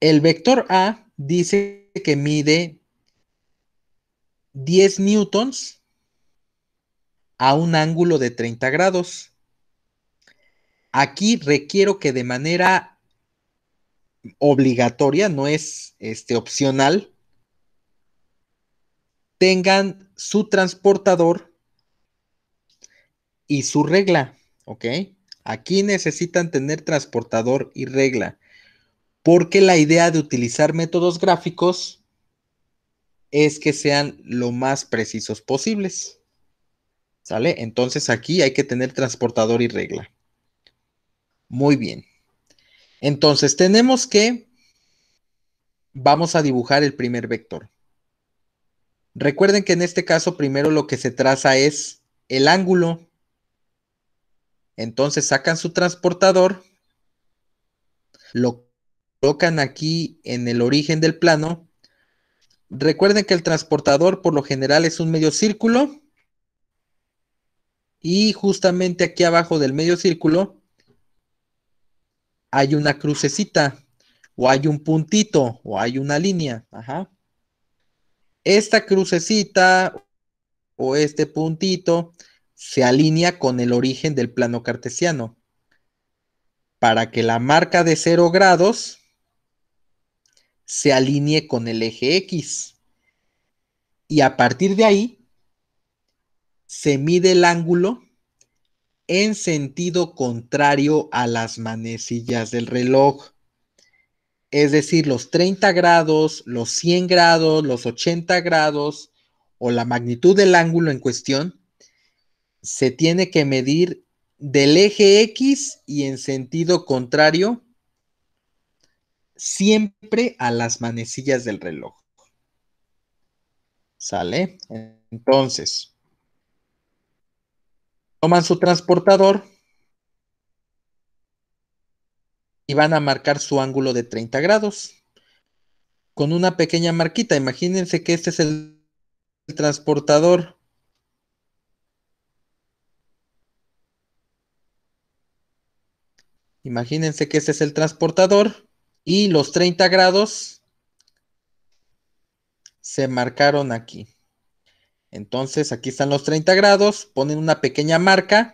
[SPEAKER 1] El vector A dice que mide 10 newtons a un ángulo de 30 grados. Aquí requiero que de manera obligatoria, no es este, opcional, tengan su transportador y su regla, ¿ok? Aquí necesitan tener transportador y regla, porque la idea de utilizar métodos gráficos es que sean lo más precisos posibles. ¿Sale? Entonces aquí hay que tener transportador y regla. Muy bien. Entonces, tenemos que vamos a dibujar el primer vector. Recuerden que en este caso primero lo que se traza es el ángulo. Entonces sacan su transportador, lo colocan aquí en el origen del plano. Recuerden que el transportador por lo general es un medio círculo y justamente aquí abajo del medio círculo hay una crucecita, o hay un puntito, o hay una línea. Esta crucecita o este puntito se alinea con el origen del plano cartesiano. Para que la marca de 0 grados se alinee con el eje X. Y a partir de ahí se mide el ángulo en sentido contrario a las manecillas del reloj. Es decir, los 30 grados, los 100 grados, los 80 grados o la magnitud del ángulo en cuestión se tiene que medir del eje X y en sentido contrario siempre a las manecillas del reloj. ¿Sale? Entonces, toman su transportador y van a marcar su ángulo de 30 grados con una pequeña marquita. Imagínense que este es el, transportador. Imagínense que este es el transportador y los 30 grados se marcaron aquí. Entonces aquí están los 30 grados, ponen una pequeña marca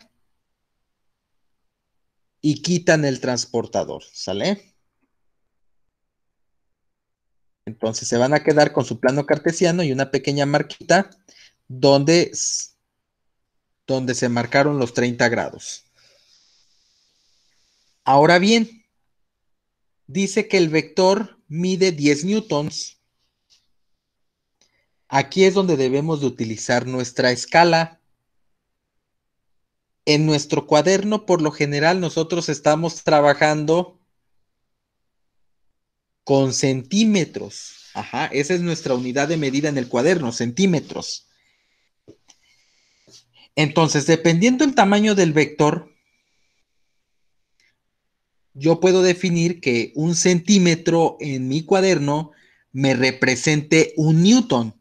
[SPEAKER 1] y quitan el transportador, ¿sale? Entonces se van a quedar con su plano cartesiano y una pequeña marquita donde, donde se marcaron los 30 grados. Ahora bien, dice que el vector mide 10 newtons Aquí es donde debemos de utilizar nuestra escala. En nuestro cuaderno, por lo general, nosotros estamos trabajando con centímetros. Ajá, esa es nuestra unidad de medida en el cuaderno, centímetros. Entonces, dependiendo el tamaño del vector, yo puedo definir que un centímetro en mi cuaderno me represente un newton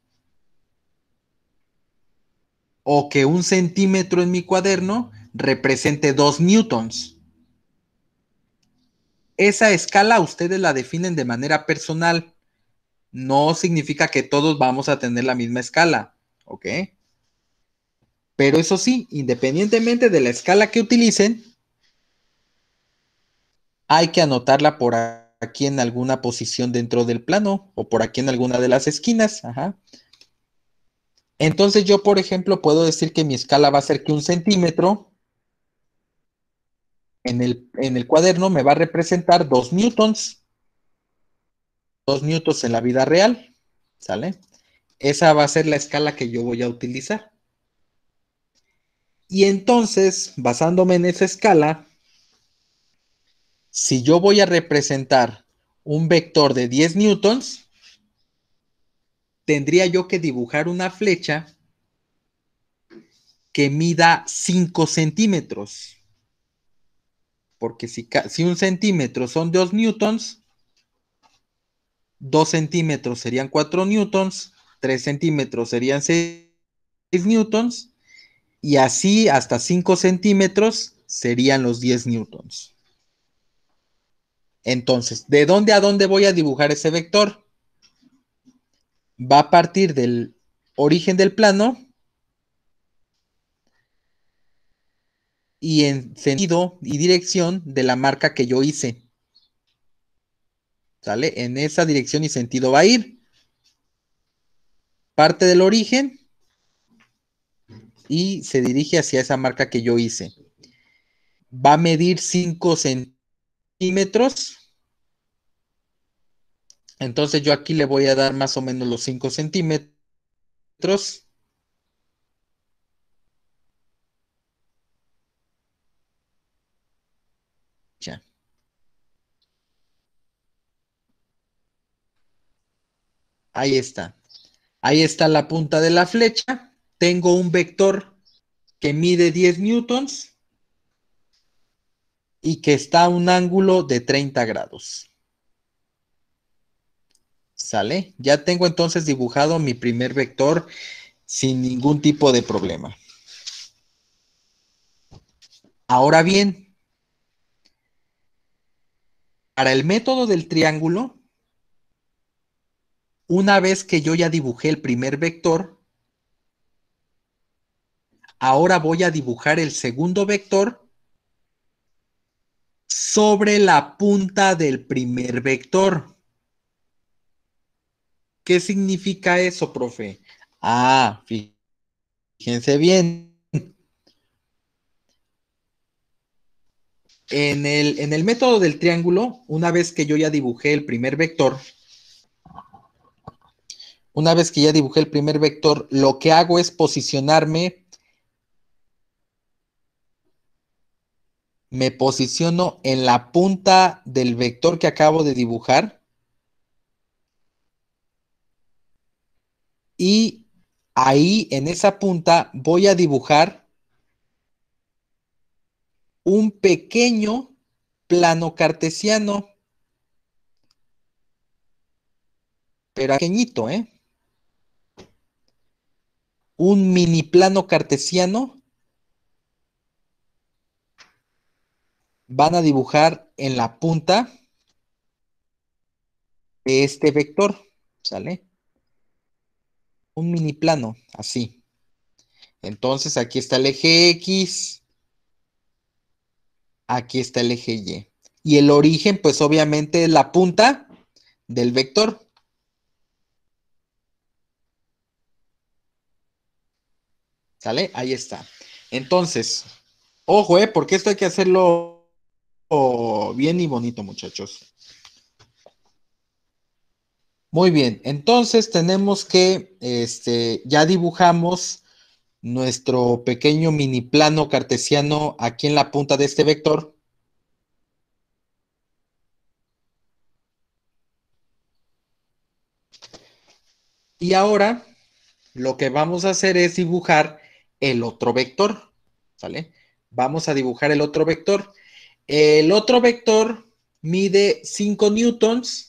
[SPEAKER 1] o que un centímetro en mi cuaderno represente dos newtons. Esa escala ustedes la definen de manera personal. No significa que todos vamos a tener la misma escala, ¿ok? Pero eso sí, independientemente de la escala que utilicen, hay que anotarla por aquí en alguna posición dentro del plano o por aquí en alguna de las esquinas. Ajá. Entonces yo, por ejemplo, puedo decir que mi escala va a ser que un centímetro en el, cuaderno me va a representar 2 newtons. Dos newtons en la vida real. ¿Sale? Esa va a ser la escala que yo voy a utilizar. Y entonces, basándome en esa escala, si yo voy a representar un vector de 10 newtons, tendría yo que dibujar una flecha que mida 5 centímetros. Porque si, si un centímetro son 2 newtons, 2 centímetros serían 4 newtons, 3 centímetros serían 6 newtons, y así hasta 5 centímetros serían los 10 newtons. Entonces, ¿de dónde a dónde voy a dibujar ese vector? va a partir del origen del plano y en sentido y dirección de la marca que yo hice. ¿Sale? En esa dirección y sentido va a ir. Parte del origen y se dirige hacia esa marca que yo hice. Va a medir 5 centímetros entonces yo aquí le voy a dar más o menos los 5 centímetros. Ahí está. Ahí está la punta de la flecha. Tengo un vector que mide 10 newtons y que está a un ángulo de 30 grados. ¿Sale? Ya tengo entonces dibujado mi primer vector sin ningún tipo de problema. Ahora bien, para el método del triángulo, una vez que yo ya dibujé el primer vector, ahora voy a dibujar el segundo vector sobre la punta del primer vector. ¿Qué significa eso, profe? Ah, fíjense bien. En el, en el método del triángulo, una vez que yo ya dibujé el primer vector, una vez que ya dibujé el primer vector, lo que hago es posicionarme, me posiciono en la punta del vector que acabo de dibujar, y ahí en esa punta voy a dibujar un pequeño plano cartesiano, pero pequeñito, ¿eh? Un mini plano cartesiano van a dibujar en la punta de este vector, ¿sale? un mini plano, así. Entonces aquí está el eje X, aquí está el eje Y. Y el origen, pues obviamente es la punta del vector. ¿Sale? Ahí está. Entonces, ojo, ¿eh? Porque esto hay que hacerlo bien y bonito, muchachos. Muy bien, entonces tenemos que, este, ya dibujamos nuestro pequeño mini plano cartesiano aquí en la punta de este vector. Y ahora lo que vamos a hacer es dibujar el otro vector, ¿sale? Vamos a dibujar el otro vector. El otro vector mide 5 newtons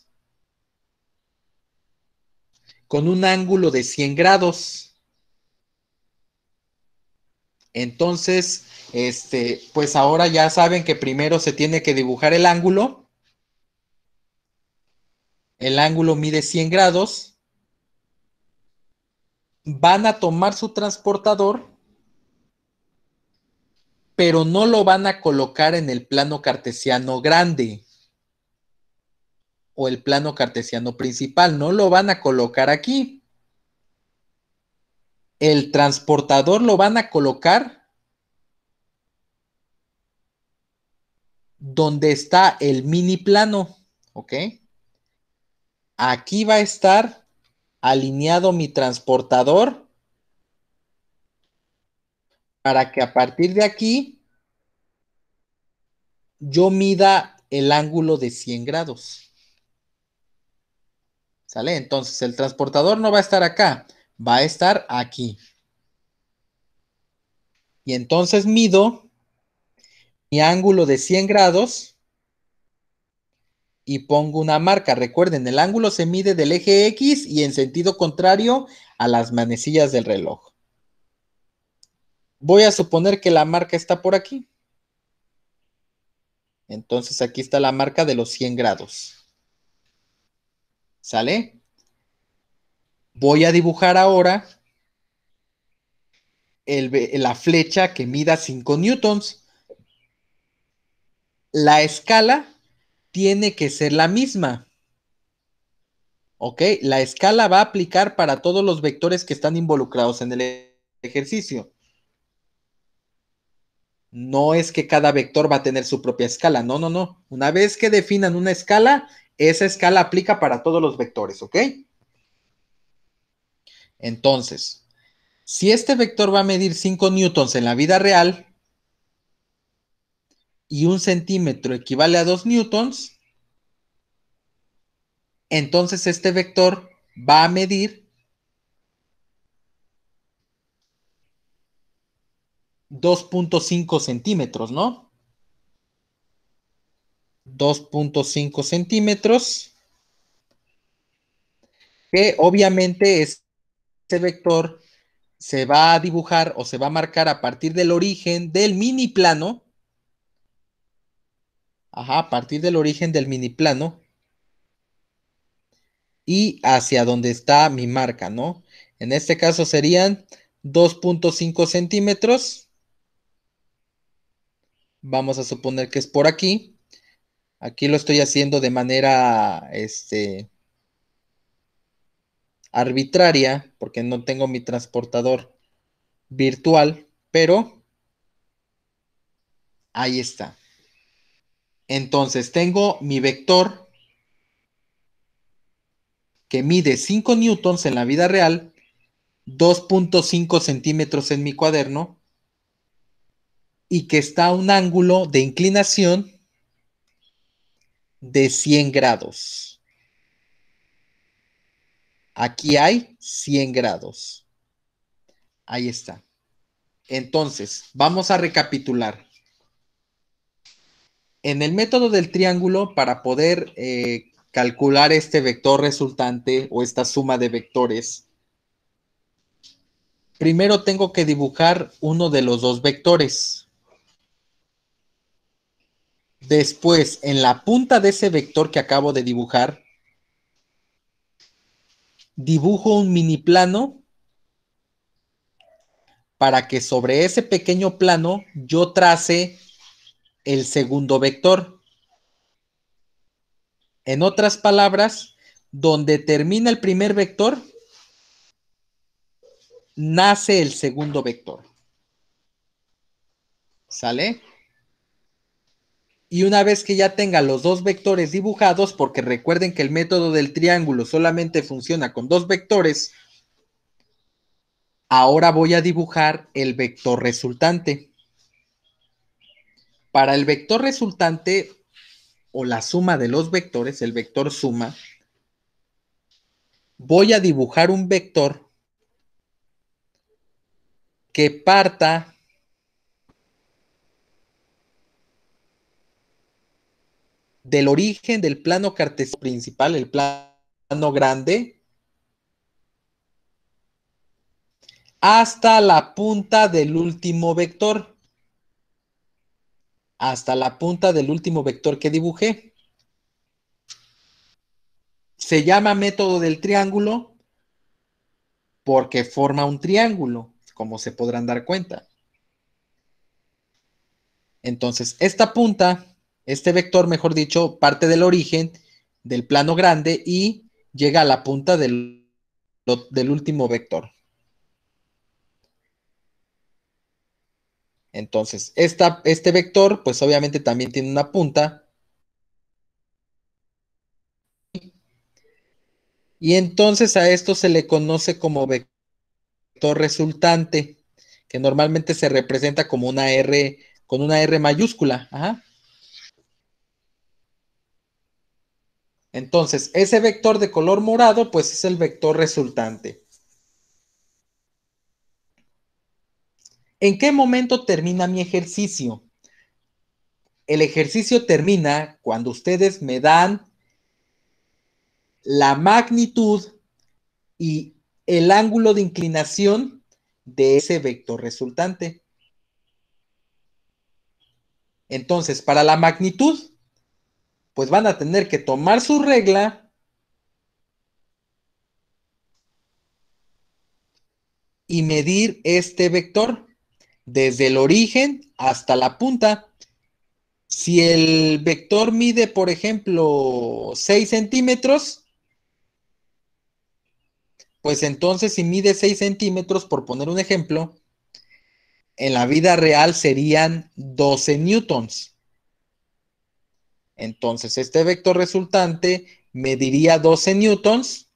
[SPEAKER 1] con un ángulo de 100 grados. Entonces, este, pues ahora ya saben que primero se tiene que dibujar el ángulo. El ángulo mide 100 grados. Van a tomar su transportador, pero no lo van a colocar en el plano cartesiano grande o el plano cartesiano principal. No lo van a colocar aquí. El transportador lo van a colocar donde está el mini plano, ¿ok? Aquí va a estar alineado mi transportador para que a partir de aquí yo mida el ángulo de 100 grados. ¿Sale? Entonces, el transportador no va a estar acá, va a estar aquí. Y entonces mido mi ángulo de 100 grados y pongo una marca. Recuerden, el ángulo se mide del eje X y en sentido contrario a las manecillas del reloj. Voy a suponer que la marca está por aquí. Entonces aquí está la marca de los 100 grados. ¿Sale? Voy a dibujar ahora la flecha que mida 5 newtons. La escala tiene que ser la misma. ¿Ok? La escala va a aplicar para todos los vectores que están involucrados en el ejercicio. No es que cada vector va a tener su propia escala, no, no, no. Una vez que definan una escala, esa escala aplica para todos los vectores, ¿ok? Entonces, si este vector va a medir 5 newtons en la vida real y un centímetro equivale a 2 newtons, entonces este vector va a medir 2.5 centímetros, ¿no? 2.5 centímetros, que obviamente ese vector se va a dibujar o se va a marcar a partir del origen del mini plano, ajá, a partir del origen del mini plano, y hacia donde está mi marca, ¿no? En este caso serían 2.5 centímetros. Vamos a suponer que es por aquí. Aquí lo estoy haciendo de manera este, arbitraria, porque no tengo mi transportador virtual, pero ahí está. Entonces, tengo mi vector que mide 5 newtons en la vida real, 2.5 centímetros en mi cuaderno, y que está a un ángulo de inclinación de 100 grados. Aquí hay 100 grados. Ahí está. Entonces, vamos a recapitular. En el método del triángulo, para poder eh, calcular este vector resultante o esta suma de vectores, primero tengo que dibujar uno de los dos vectores. Después, en la punta de ese vector que acabo de dibujar, dibujo un mini plano para que sobre ese pequeño plano yo trace el segundo vector. En otras palabras, donde termina el primer vector, nace el segundo vector. ¿Sale? y una vez que ya tenga los dos vectores dibujados, porque recuerden que el método del triángulo solamente funciona con dos vectores, ahora voy a dibujar el vector resultante. Para el vector resultante o la suma de los vectores, el vector suma, voy a dibujar un vector que parta del origen del plano cartesiano principal, el plano grande, hasta la punta del último vector. Hasta la punta del último vector que dibujé. Se llama método del triángulo porque forma un triángulo, como se podrán dar cuenta. Entonces, esta punta este vector, mejor dicho, parte del origen del plano grande y llega a la punta del, del último vector. Entonces, este vector, pues obviamente también tiene una punta. Y entonces a esto se le conoce como vector resultante, que normalmente se representa como una R, con una R mayúscula. Ajá. Entonces, ese vector de color morado, pues es el vector resultante. ¿En qué momento termina mi ejercicio? El ejercicio termina cuando ustedes me dan la magnitud y el ángulo de inclinación de ese vector resultante. Entonces, para la magnitud, pues van a tener que tomar su regla y medir este vector desde el origen hasta la punta. Si el vector mide, por ejemplo, 6 centímetros, pues entonces si mide 6 centímetros, por poner un ejemplo, en la vida real serían 12 newtons. Entonces, este vector resultante mediría 12 newtons.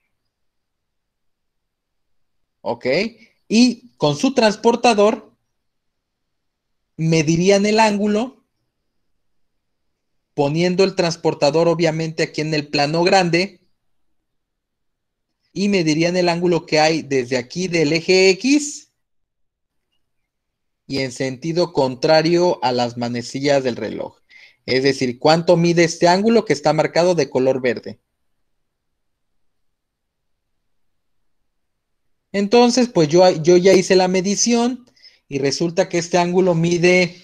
[SPEAKER 1] ¿Ok? Y con su transportador medirían el ángulo, poniendo el transportador obviamente aquí en el plano grande, y medirían el ángulo que hay desde aquí del eje X y en sentido contrario a las manecillas del reloj. Es decir, ¿cuánto mide este ángulo que está marcado de color verde? Entonces, pues yo, yo ya hice la medición y resulta que este ángulo mide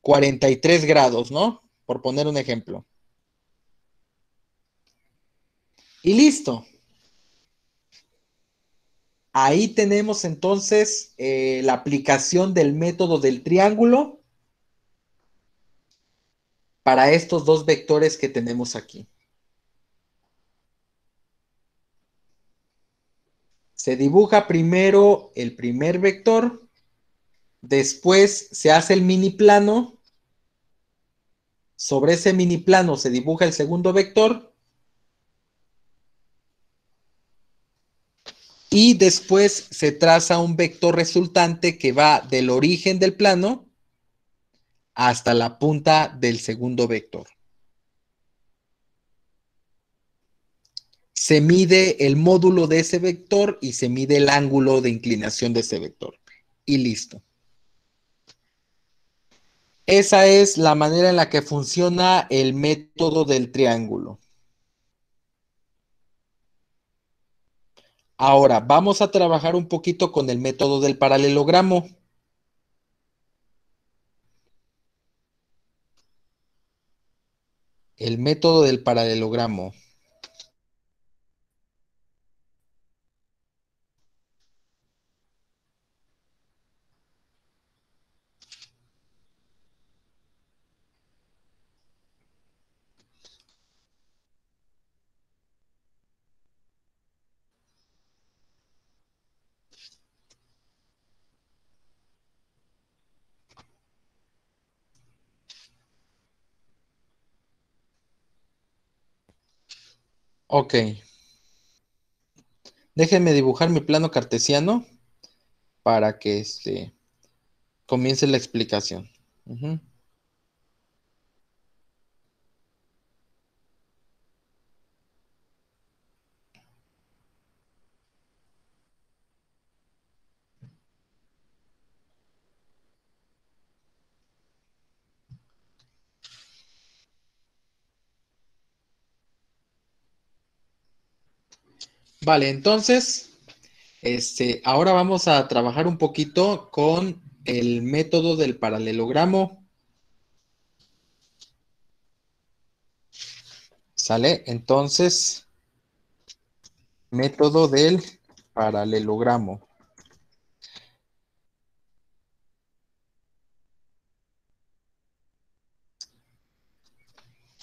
[SPEAKER 1] 43 grados, ¿no? Por poner un ejemplo. Y listo. Ahí tenemos entonces eh, la aplicación del método del triángulo para estos dos vectores que tenemos aquí. Se dibuja primero el primer vector, después se hace el mini plano, sobre ese mini plano se dibuja el segundo vector y después se traza un vector resultante que va del origen del plano hasta la punta del segundo vector. Se mide el módulo de ese vector y se mide el ángulo de inclinación de ese vector. Y listo. Esa es la manera en la que funciona el método del triángulo. Ahora, vamos a trabajar un poquito con el método del paralelogramo. El método del paralelogramo. Ok. Déjenme dibujar mi plano cartesiano para que este, comience la explicación. Vale, entonces, este, ahora vamos a trabajar un poquito con el método del paralelogramo. ¿Sale? Entonces, método del paralelogramo.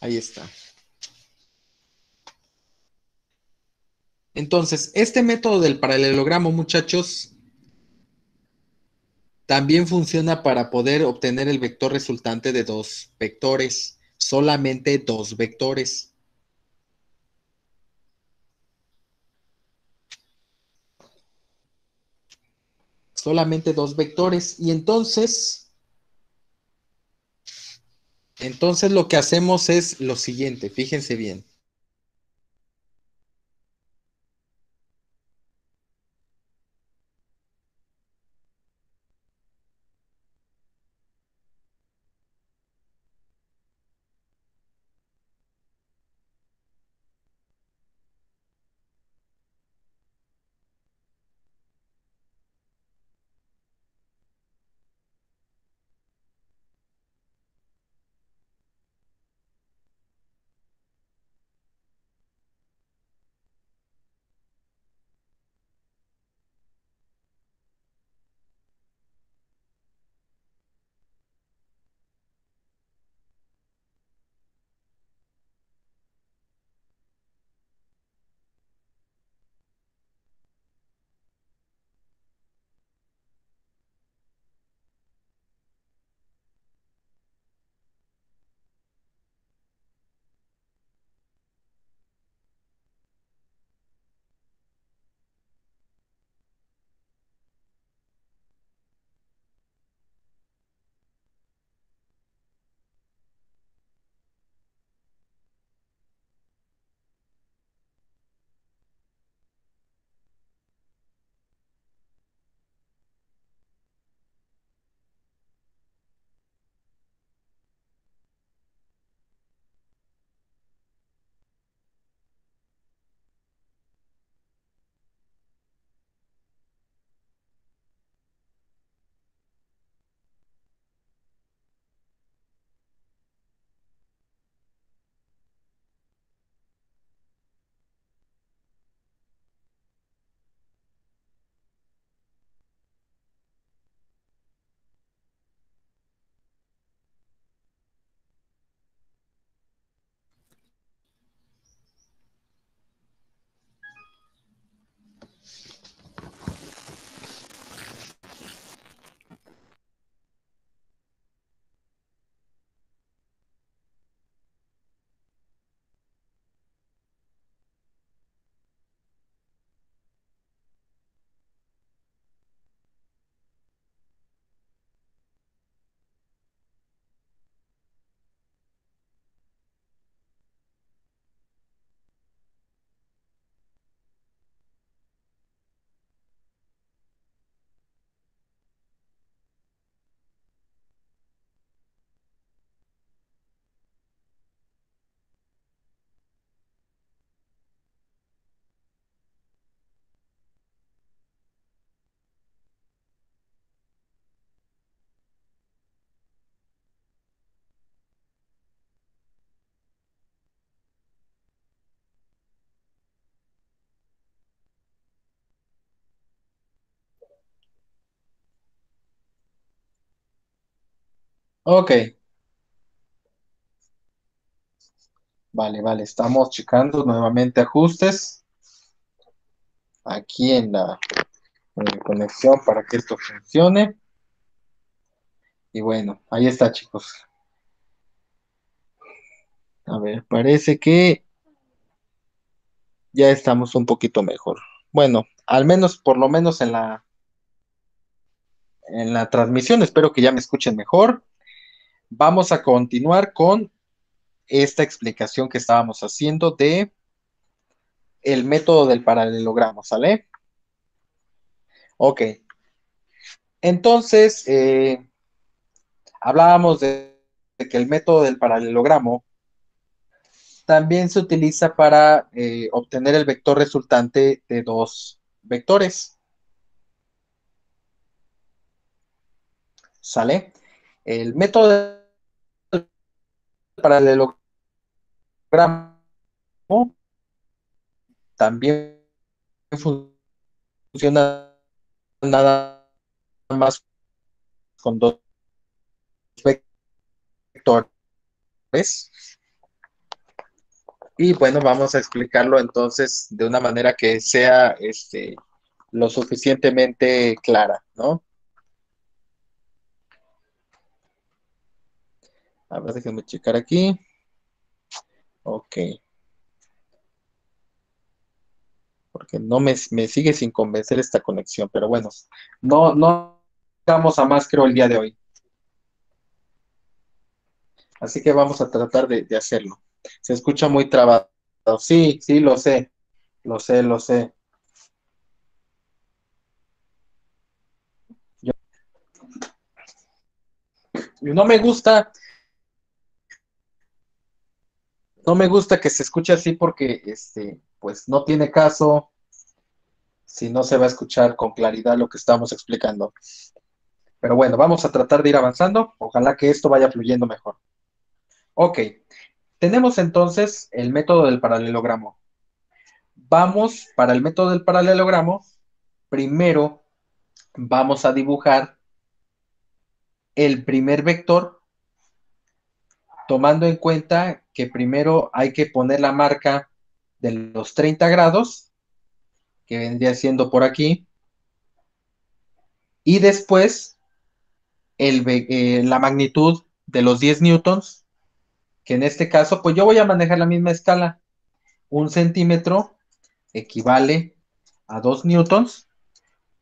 [SPEAKER 1] Ahí está. Entonces, este método del paralelogramo, muchachos, también funciona para poder obtener el vector resultante de dos vectores, solamente dos vectores. Solamente dos vectores. Y entonces, entonces lo que hacemos es lo siguiente, fíjense bien. Ok, vale, vale. Estamos checando nuevamente ajustes aquí en la, conexión para que esto funcione. Y bueno, ahí está, chicos. A ver, parece que ya estamos un poquito mejor. Bueno, al menos, por lo menos en la en la transmisión, espero que ya me escuchen mejor vamos a continuar con esta explicación que estábamos haciendo de el método del paralelogramo, ¿sale? Ok. Entonces, eh, hablábamos de, que el método del paralelogramo también se utiliza para eh, obtener el vector resultante de dos vectores. ¿Sale? El método paralelogramo también funciona nada más con dos vectores. Y bueno, vamos a explicarlo entonces de una manera que sea este, lo suficientemente clara, ¿no? A ver, déjenme checar aquí. Ok. Porque no me, sigue sin convencer esta conexión, pero bueno, no, no vamos a más, creo, el día de hoy. Así que vamos a tratar de, hacerlo. Se escucha muy trabado. Sí, sí, lo sé. Lo sé, lo sé. No me gusta no me gusta que se escuche así porque, este, pues no tiene caso si no se va a escuchar con claridad lo que estamos explicando. Pero bueno, vamos a tratar de ir avanzando. Ojalá que esto vaya fluyendo mejor. Ok, tenemos entonces el método del paralelogramo. Vamos para el método del paralelogramo. Primero vamos a dibujar el primer vector tomando en cuenta que primero hay que poner la marca de los 30 grados, que vendría siendo por aquí, y después el, eh, la magnitud de los 10 newtons, que en este caso, pues yo voy a manejar la misma escala. Un centímetro equivale a 2 newtons,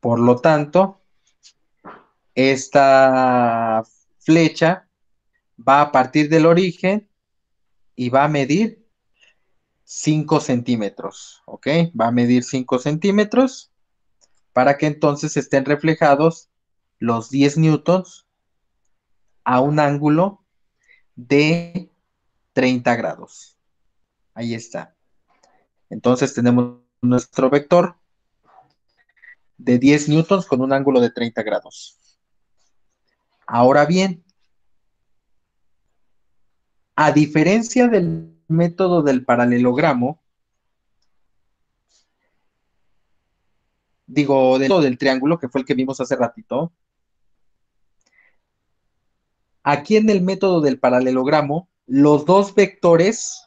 [SPEAKER 1] por lo tanto, esta flecha va a partir del origen y va a medir 5 centímetros, ¿ok? Va a medir 5 centímetros para que entonces estén reflejados los 10 newtons a un ángulo de 30 grados. Ahí está. Entonces tenemos nuestro vector de 10 newtons con un ángulo de 30 grados. Ahora bien, a diferencia del método del paralelogramo, digo, del, del triángulo, que fue el que vimos hace ratito, aquí en el método del paralelogramo, los dos vectores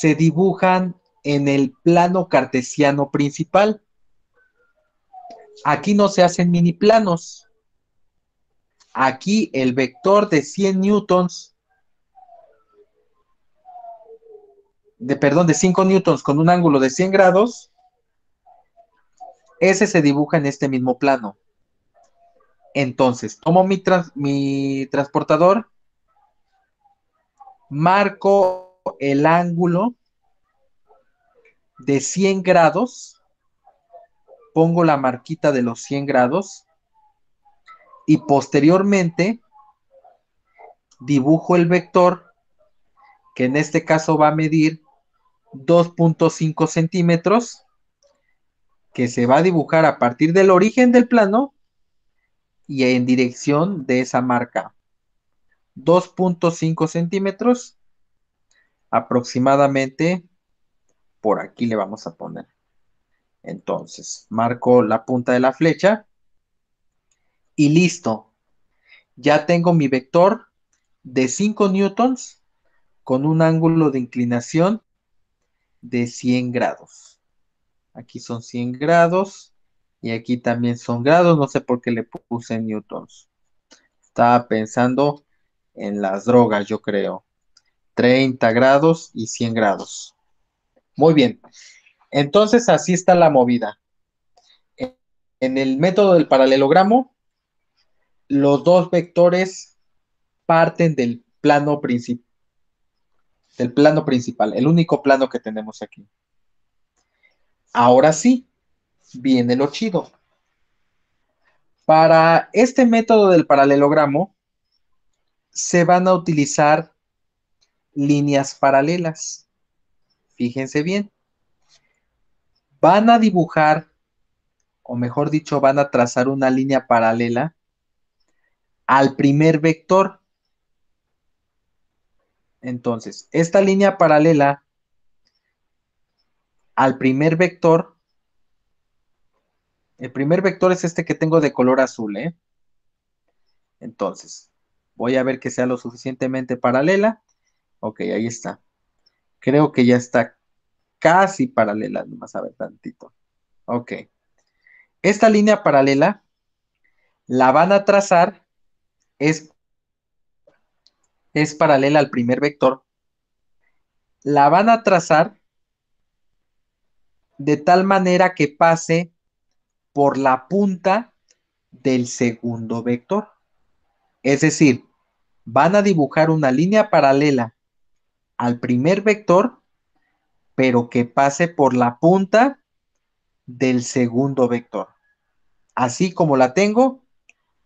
[SPEAKER 1] se dibujan en el plano cartesiano principal. Aquí no se hacen mini planos, aquí el vector de 100 newtons, perdón, de 5 newtons con un ángulo de 100 grados, ese se dibuja en este mismo plano. Entonces, tomo mi transportador, marco el ángulo de 100 grados, pongo la marquita de los 100 grados y posteriormente dibujo el vector, que en este caso va a medir 2.5 centímetros, que se va a dibujar a partir del origen del plano y en dirección de esa marca. 2.5 centímetros aproximadamente por aquí le vamos a poner. Entonces, marco la punta de la flecha y listo. Ya tengo mi vector de 5 newtons con un ángulo de inclinación de 100 grados. Aquí son 100 grados y aquí también son grados. No sé por qué le puse newtons. Estaba pensando en las drogas, yo creo. 30 grados y 100 grados. Muy bien. Entonces así está la movida. En el método del paralelogramo los dos vectores parten del plano principal del plano principal, el único plano que tenemos aquí. Ahora sí, viene lo chido. Para este método del paralelogramo, se van a utilizar líneas paralelas. Fíjense bien. Van a dibujar, o mejor dicho, van a trazar una línea paralela al primer vector. Entonces, esta línea paralela al primer vector, el primer vector es este que tengo de color azul, ¿eh? Entonces, voy a ver que sea lo suficientemente paralela. Ok, ahí está. Creo que ya está casi paralela, nomás a ver tantito. Ok. Esta línea paralela la van a trazar es, paralela al primer vector, la van a trazar de tal manera que pase por la punta del segundo vector. Es decir, van a dibujar una línea paralela al primer vector, pero que pase por la punta del segundo vector. Así como la tengo,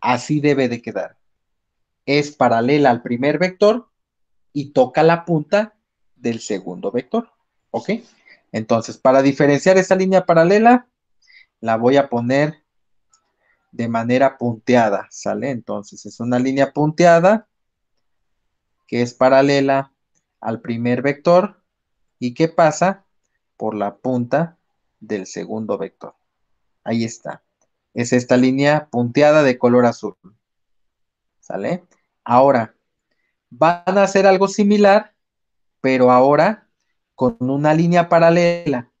[SPEAKER 1] así debe de quedar es paralela al primer vector y toca la punta del segundo vector. ¿Ok? Entonces, para diferenciar esta línea paralela, la voy a poner de manera punteada, ¿sale? Entonces, es una línea punteada que es paralela al primer vector y que pasa por la punta del segundo vector. Ahí está. Es esta línea punteada de color azul. ¿Sale? Ahora, van a hacer algo similar, pero ahora con una línea paralela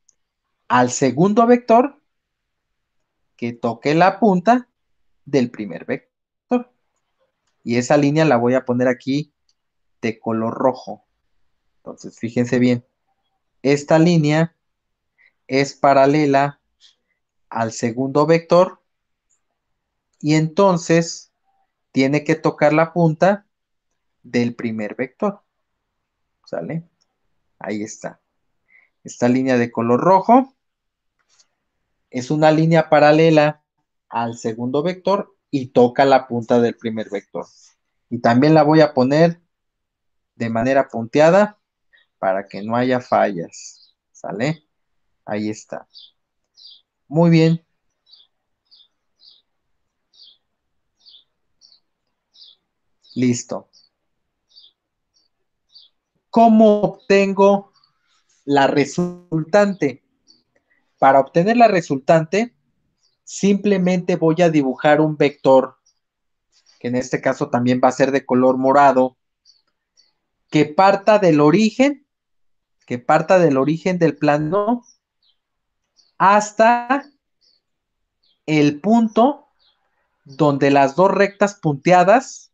[SPEAKER 1] al segundo vector que toque la punta del primer vector. Y esa línea la voy a poner aquí de color rojo. Entonces, fíjense bien, esta línea es paralela al segundo vector y entonces tiene que tocar la punta del primer vector. ¿Sale? Ahí está. Esta línea de color rojo es una línea paralela al segundo vector y toca la punta del primer vector. Y también la voy a poner de manera punteada para que no haya fallas. ¿Sale? Ahí está. Muy bien. Listo. ¿Cómo obtengo la resultante? Para obtener la resultante, simplemente voy a dibujar un vector, que en este caso también va a ser de color morado, que parta del origen, que parta del origen del plano hasta el punto donde las dos rectas punteadas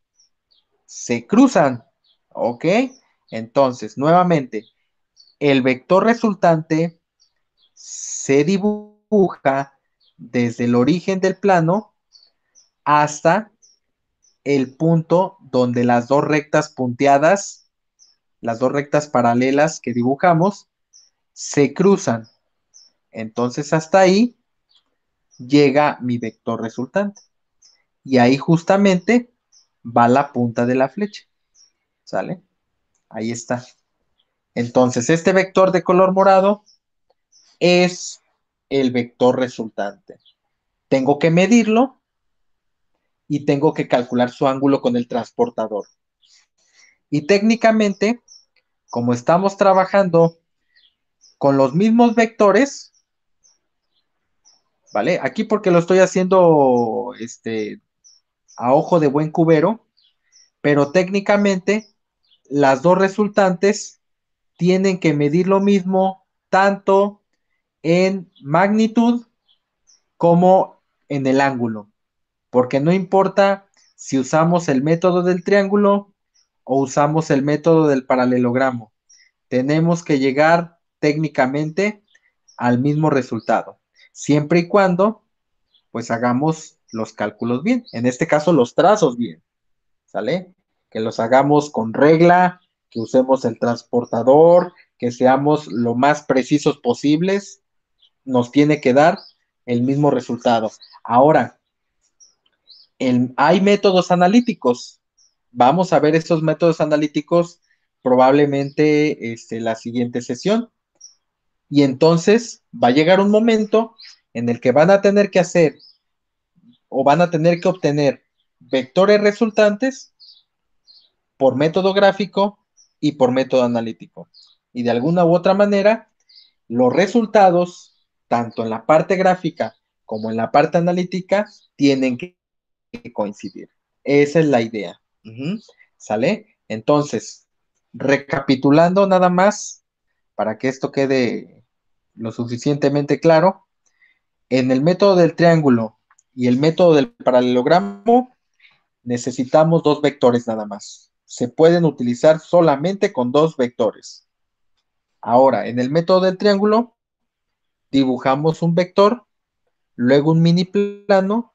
[SPEAKER 1] se cruzan, ¿ok? Entonces, nuevamente, el vector resultante se dibuja desde el origen del plano hasta el punto donde las dos rectas punteadas, las dos rectas paralelas que dibujamos, se cruzan. Entonces hasta ahí llega mi vector resultante. Y ahí justamente va la punta de la flecha. ¿Sale? Ahí está. Entonces, este vector de color morado es el vector resultante. Tengo que medirlo y tengo que calcular su ángulo con el transportador. Y técnicamente, como estamos trabajando con los mismos vectores, ¿vale? Aquí porque lo estoy haciendo este, a ojo de buen cubero, pero técnicamente las dos resultantes tienen que medir lo mismo tanto en magnitud como en el ángulo, porque no importa si usamos el método del triángulo o usamos el método del paralelogramo, tenemos que llegar técnicamente al mismo resultado, siempre y cuando pues hagamos los cálculos bien, en este caso los trazos bien, ¿sale? Que los hagamos con regla, que usemos el transportador, que seamos lo más precisos posibles, nos tiene que dar el mismo resultado. Ahora, hay métodos analíticos. Vamos a ver estos métodos analíticos probablemente este, la siguiente sesión. Y entonces va a llegar un momento en el que van a tener que hacer o van a tener que obtener vectores resultantes por método gráfico y por método analítico. Y de alguna u otra manera, los resultados, tanto en la parte gráfica como en la parte analítica, tienen que coincidir. Esa es la idea. ¿Sale? Entonces, recapitulando nada más, para que esto quede lo suficientemente claro, en el método del triángulo y el método del paralelogramo, necesitamos dos vectores nada más. Se pueden utilizar solamente con dos vectores. Ahora, en el método del triángulo, dibujamos un vector, luego un mini plano,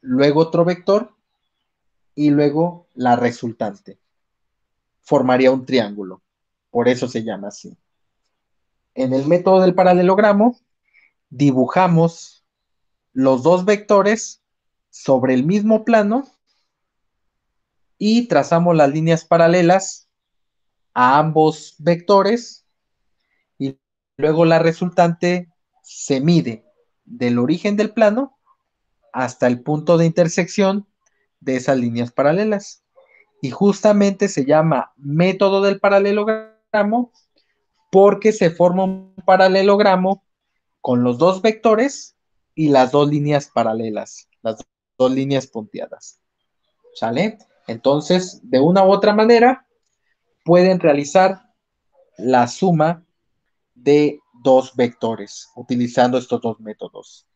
[SPEAKER 1] luego otro vector y luego la resultante. Formaría un triángulo. Por eso se llama así. En el método del paralelogramo, dibujamos los dos vectores sobre el mismo plano y trazamos las líneas paralelas a ambos vectores y luego la resultante se mide del origen del plano hasta el punto de intersección de esas líneas paralelas. Y justamente se llama método del paralelogramo porque se forma un paralelogramo con los dos vectores y las dos líneas paralelas, las dos líneas punteadas. ¿Sale? Entonces, de una u otra manera, pueden realizar la suma de dos vectores utilizando estos dos métodos.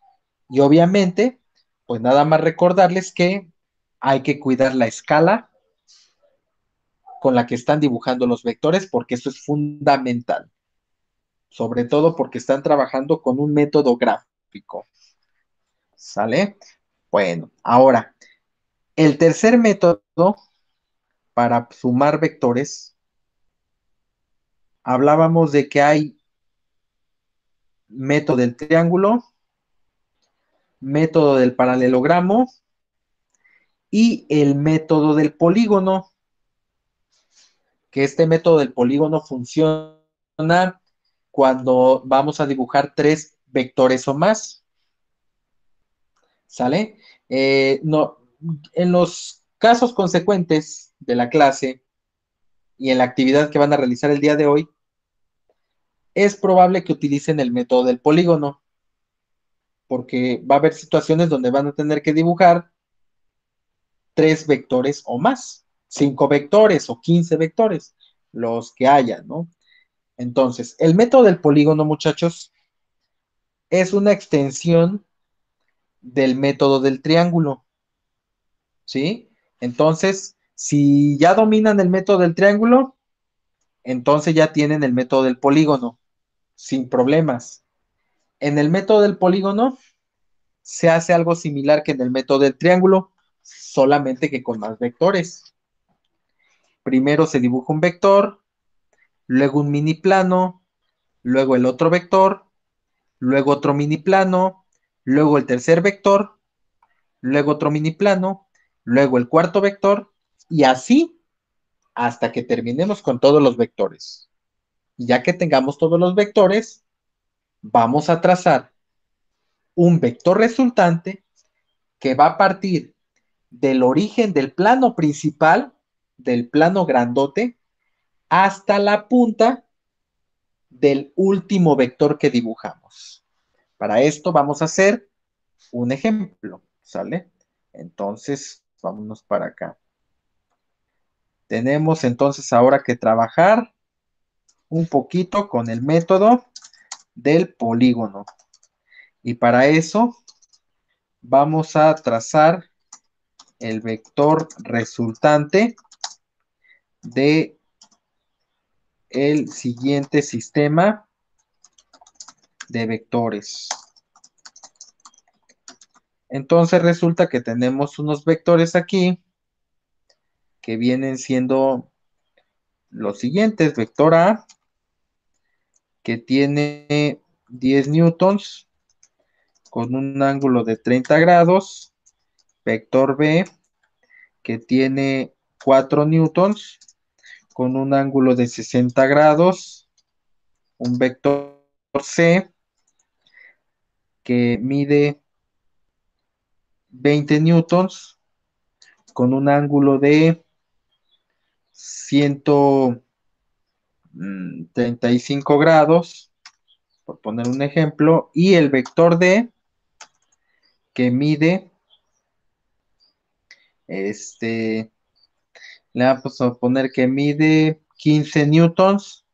[SPEAKER 1] Y obviamente, pues nada más recordarles que hay que cuidar la escala con la que están dibujando los vectores porque esto es fundamental. Sobre todo porque están trabajando con un método gráfico. ¿Sale? Bueno, ahora, el tercer método para sumar vectores, hablábamos de que hay método del triángulo, método del paralelogramo y el método del polígono, que este método del polígono funciona cuando vamos a dibujar tres vectores o más. ¿sale? Eh, no, en los casos consecuentes de la clase y en la actividad que van a realizar el día de hoy, es probable que utilicen el método del polígono, porque va a haber situaciones donde van a tener que dibujar tres vectores o más, cinco vectores o quince vectores, los que haya, ¿no? Entonces, el método del polígono, muchachos, es una extensión del método del triángulo. ¿Sí? Entonces, si ya dominan el método del triángulo, entonces ya tienen el método del polígono, sin problemas. En el método del polígono se hace algo similar que en el método del triángulo, solamente que con más vectores. Primero se dibuja un vector, luego un mini plano, luego el otro vector, luego otro mini plano, luego el tercer vector, luego otro mini plano, luego el cuarto vector y así hasta que terminemos con todos los vectores. ya que tengamos todos los vectores, vamos a trazar un vector resultante que va a partir del origen del plano principal, del plano grandote, hasta la punta del último vector que dibujamos. Para esto vamos a hacer un ejemplo, ¿sale? Entonces, vámonos para acá. Tenemos entonces ahora que trabajar un poquito con el método del polígono. Y para eso vamos a trazar el vector resultante de el siguiente sistema de vectores. Entonces resulta que tenemos unos vectores aquí que vienen siendo los siguientes. Vector A, que tiene 10 newtons con un ángulo de 30 grados. Vector B, que tiene 4 newtons con un ángulo de 60 grados. Un vector C, que mide 20 newtons con un ángulo de 135 mm, grados, por poner un ejemplo, y el vector D que mide este le vamos a poner que mide 15 newtons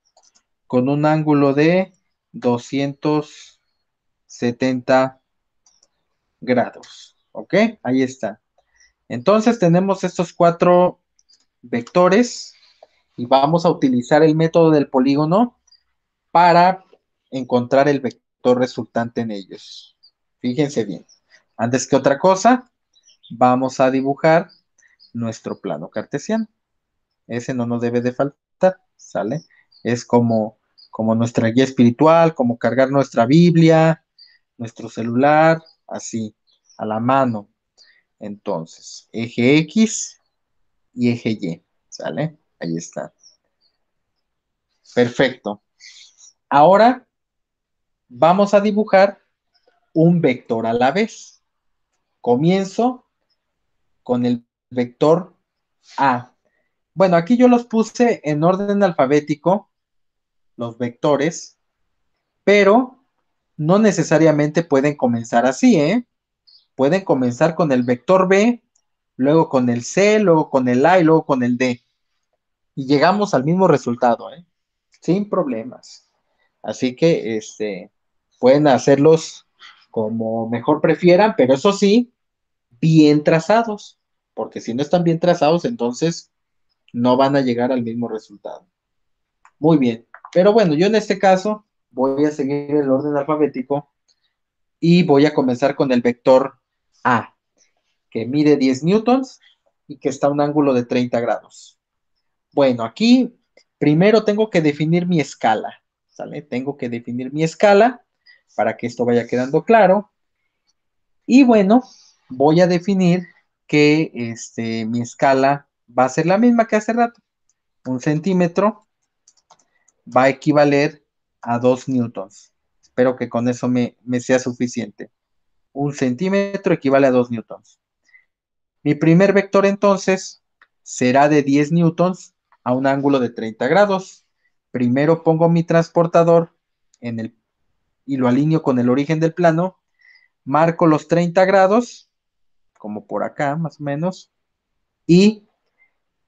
[SPEAKER 1] con un ángulo de 200 70 grados. ¿Ok? Ahí está. Entonces tenemos estos cuatro vectores y vamos a utilizar el método del polígono para encontrar el vector resultante en ellos. Fíjense bien. Antes que otra cosa, vamos a dibujar nuestro plano cartesiano. Ese no nos debe de faltar, ¿sale? Es como, como nuestra guía espiritual, como cargar nuestra Biblia, nuestro celular, así, a la mano. Entonces, eje X y eje Y, ¿sale? Ahí está. Perfecto. Ahora vamos a dibujar un vector a la vez. Comienzo con el vector A. Bueno, aquí yo los puse en orden alfabético, los vectores, pero no necesariamente pueden comenzar así, ¿eh? Pueden comenzar con el vector B, luego con el C, luego con el A y luego con el D. Y llegamos al mismo resultado, ¿eh? Sin problemas. Así que, este, pueden hacerlos como mejor prefieran, pero eso sí, bien trazados, porque si no están bien trazados, entonces no van a llegar al mismo resultado. Muy bien, pero bueno, yo en este caso voy a seguir el orden alfabético y voy a comenzar con el vector A, que mide 10 newtons y que está a un ángulo de 30 grados. Bueno, aquí primero tengo que definir mi escala, ¿sale? Tengo que definir mi escala para que esto vaya quedando claro. Y bueno, voy a definir que este, mi escala va a ser la misma que hace rato. Un centímetro va a equivaler a 2 newtons. Espero que con eso me, sea suficiente. Un centímetro equivale a 2 newtons. Mi primer vector entonces será de 10 newtons a un ángulo de 30 grados. Primero pongo mi transportador en el, y lo alineo con el origen del plano. Marco los 30 grados, como por acá más o menos, y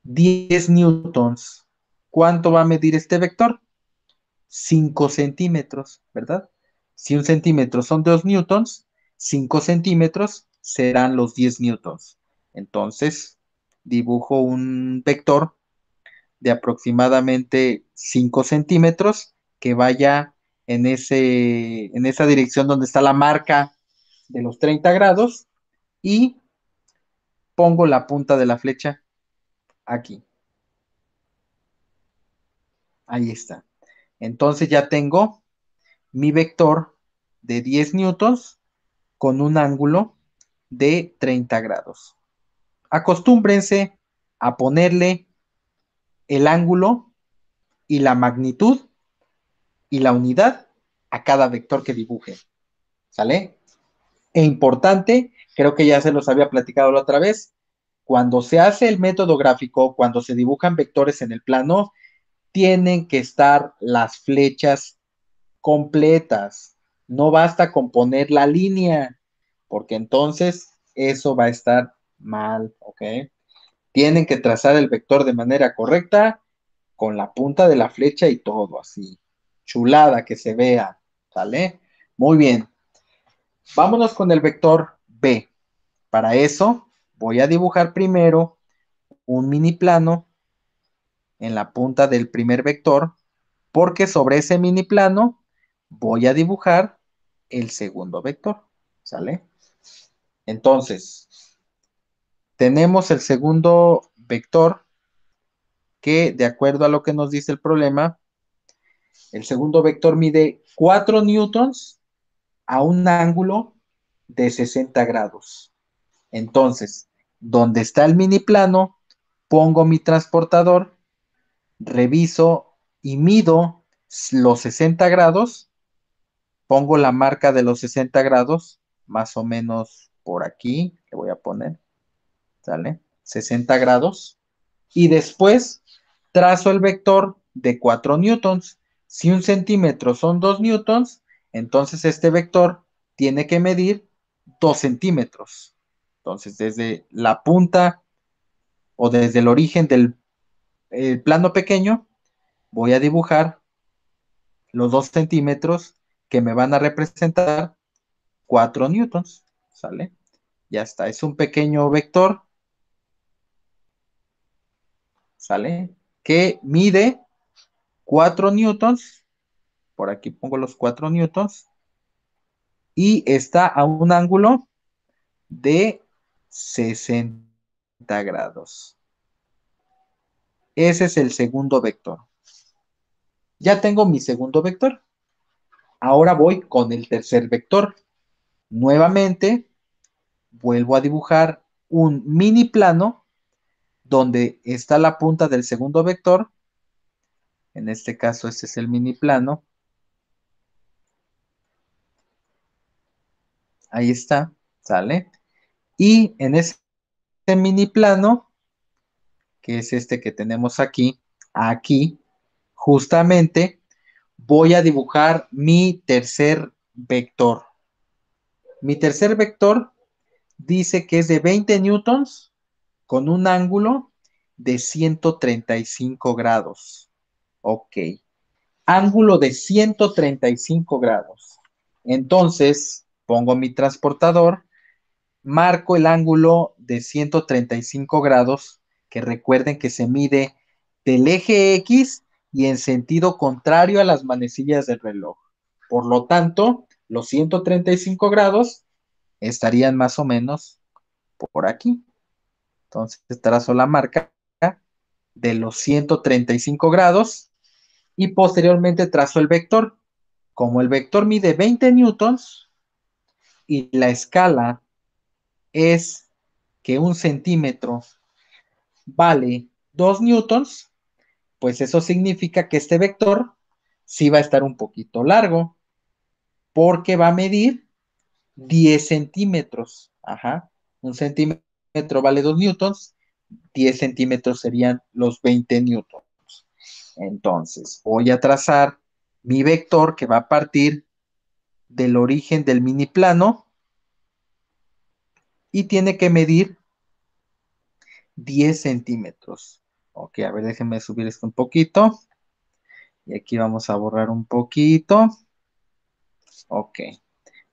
[SPEAKER 1] 10 newtons. ¿Cuánto va a medir este vector? 5 centímetros, ¿verdad? Si un centímetro son 2 newtons, 5 centímetros serán los 10 newtons. Entonces, dibujo un vector de aproximadamente 5 centímetros que vaya en, ese, en esa dirección donde está la marca de los 30 grados y pongo la punta de la flecha aquí. Ahí está. Entonces ya tengo mi vector de 10 newtons con un ángulo de 30 grados. Acostúmbrense a ponerle el ángulo y la magnitud y la unidad a cada vector que dibuje. ¿Sale? E importante, creo que ya se los había platicado la otra vez, cuando se hace el método gráfico, cuando se dibujan vectores en el plano, tienen que estar las flechas completas. No basta con poner la línea, porque entonces eso va a estar mal, ¿ok? Tienen que trazar el vector de manera correcta con la punta de la flecha y todo así. Chulada que se vea, ¿sale? Muy bien. Vámonos con el vector B. Para eso voy a dibujar primero un mini plano en la punta del primer vector, porque sobre ese mini plano voy a dibujar el segundo vector, ¿sale? Entonces, tenemos el segundo vector que, de acuerdo a lo que nos dice el problema, el segundo vector mide 4 newtons a un ángulo de 60 grados. Entonces, donde está el mini plano, pongo mi transportador reviso y mido los 60 grados, pongo la marca de los 60 grados, más o menos por aquí, le voy a poner, ¿sale? 60 grados, y después trazo el vector de 4 newtons. Si un centímetro son 2 newtons, entonces este vector tiene que medir 2 centímetros. Entonces, desde la punta o desde el origen del el plano pequeño, voy a dibujar los dos centímetros que me van a representar 4 newtons, ¿sale? Ya está, es un pequeño vector, ¿sale? Que mide 4 newtons, por aquí pongo los 4 newtons, y está a un ángulo de 60 grados. Ese es el segundo vector. Ya tengo mi segundo vector. Ahora voy con el tercer vector. Nuevamente, vuelvo a dibujar un mini plano donde está la punta del segundo vector. En este caso, este es el mini plano. Ahí está, sale. Y en este mini plano que es este que tenemos aquí, aquí, justamente voy a dibujar mi tercer vector. Mi tercer vector dice que es de 20 newtons con un ángulo de 135 grados. Ok. Ángulo de 135 grados. Entonces, pongo mi transportador, marco el ángulo de 135 grados que recuerden que se mide del eje X y en sentido contrario a las manecillas del reloj. Por lo tanto, los 135 grados estarían más o menos por aquí. Entonces trazo la marca de los 135 grados y posteriormente trazo el vector. Como el vector mide 20 newtons y la escala es que un centímetro vale 2 newtons, pues eso significa que este vector sí va a estar un poquito largo, porque va a medir 10 centímetros. Ajá, un centímetro vale 2 newtons, 10 centímetros serían los 20 newtons. Entonces, voy a trazar mi vector que va a partir del origen del mini plano y tiene que medir 10 centímetros. Ok, a ver, déjenme subir esto un poquito. Y aquí vamos a borrar un poquito. Ok.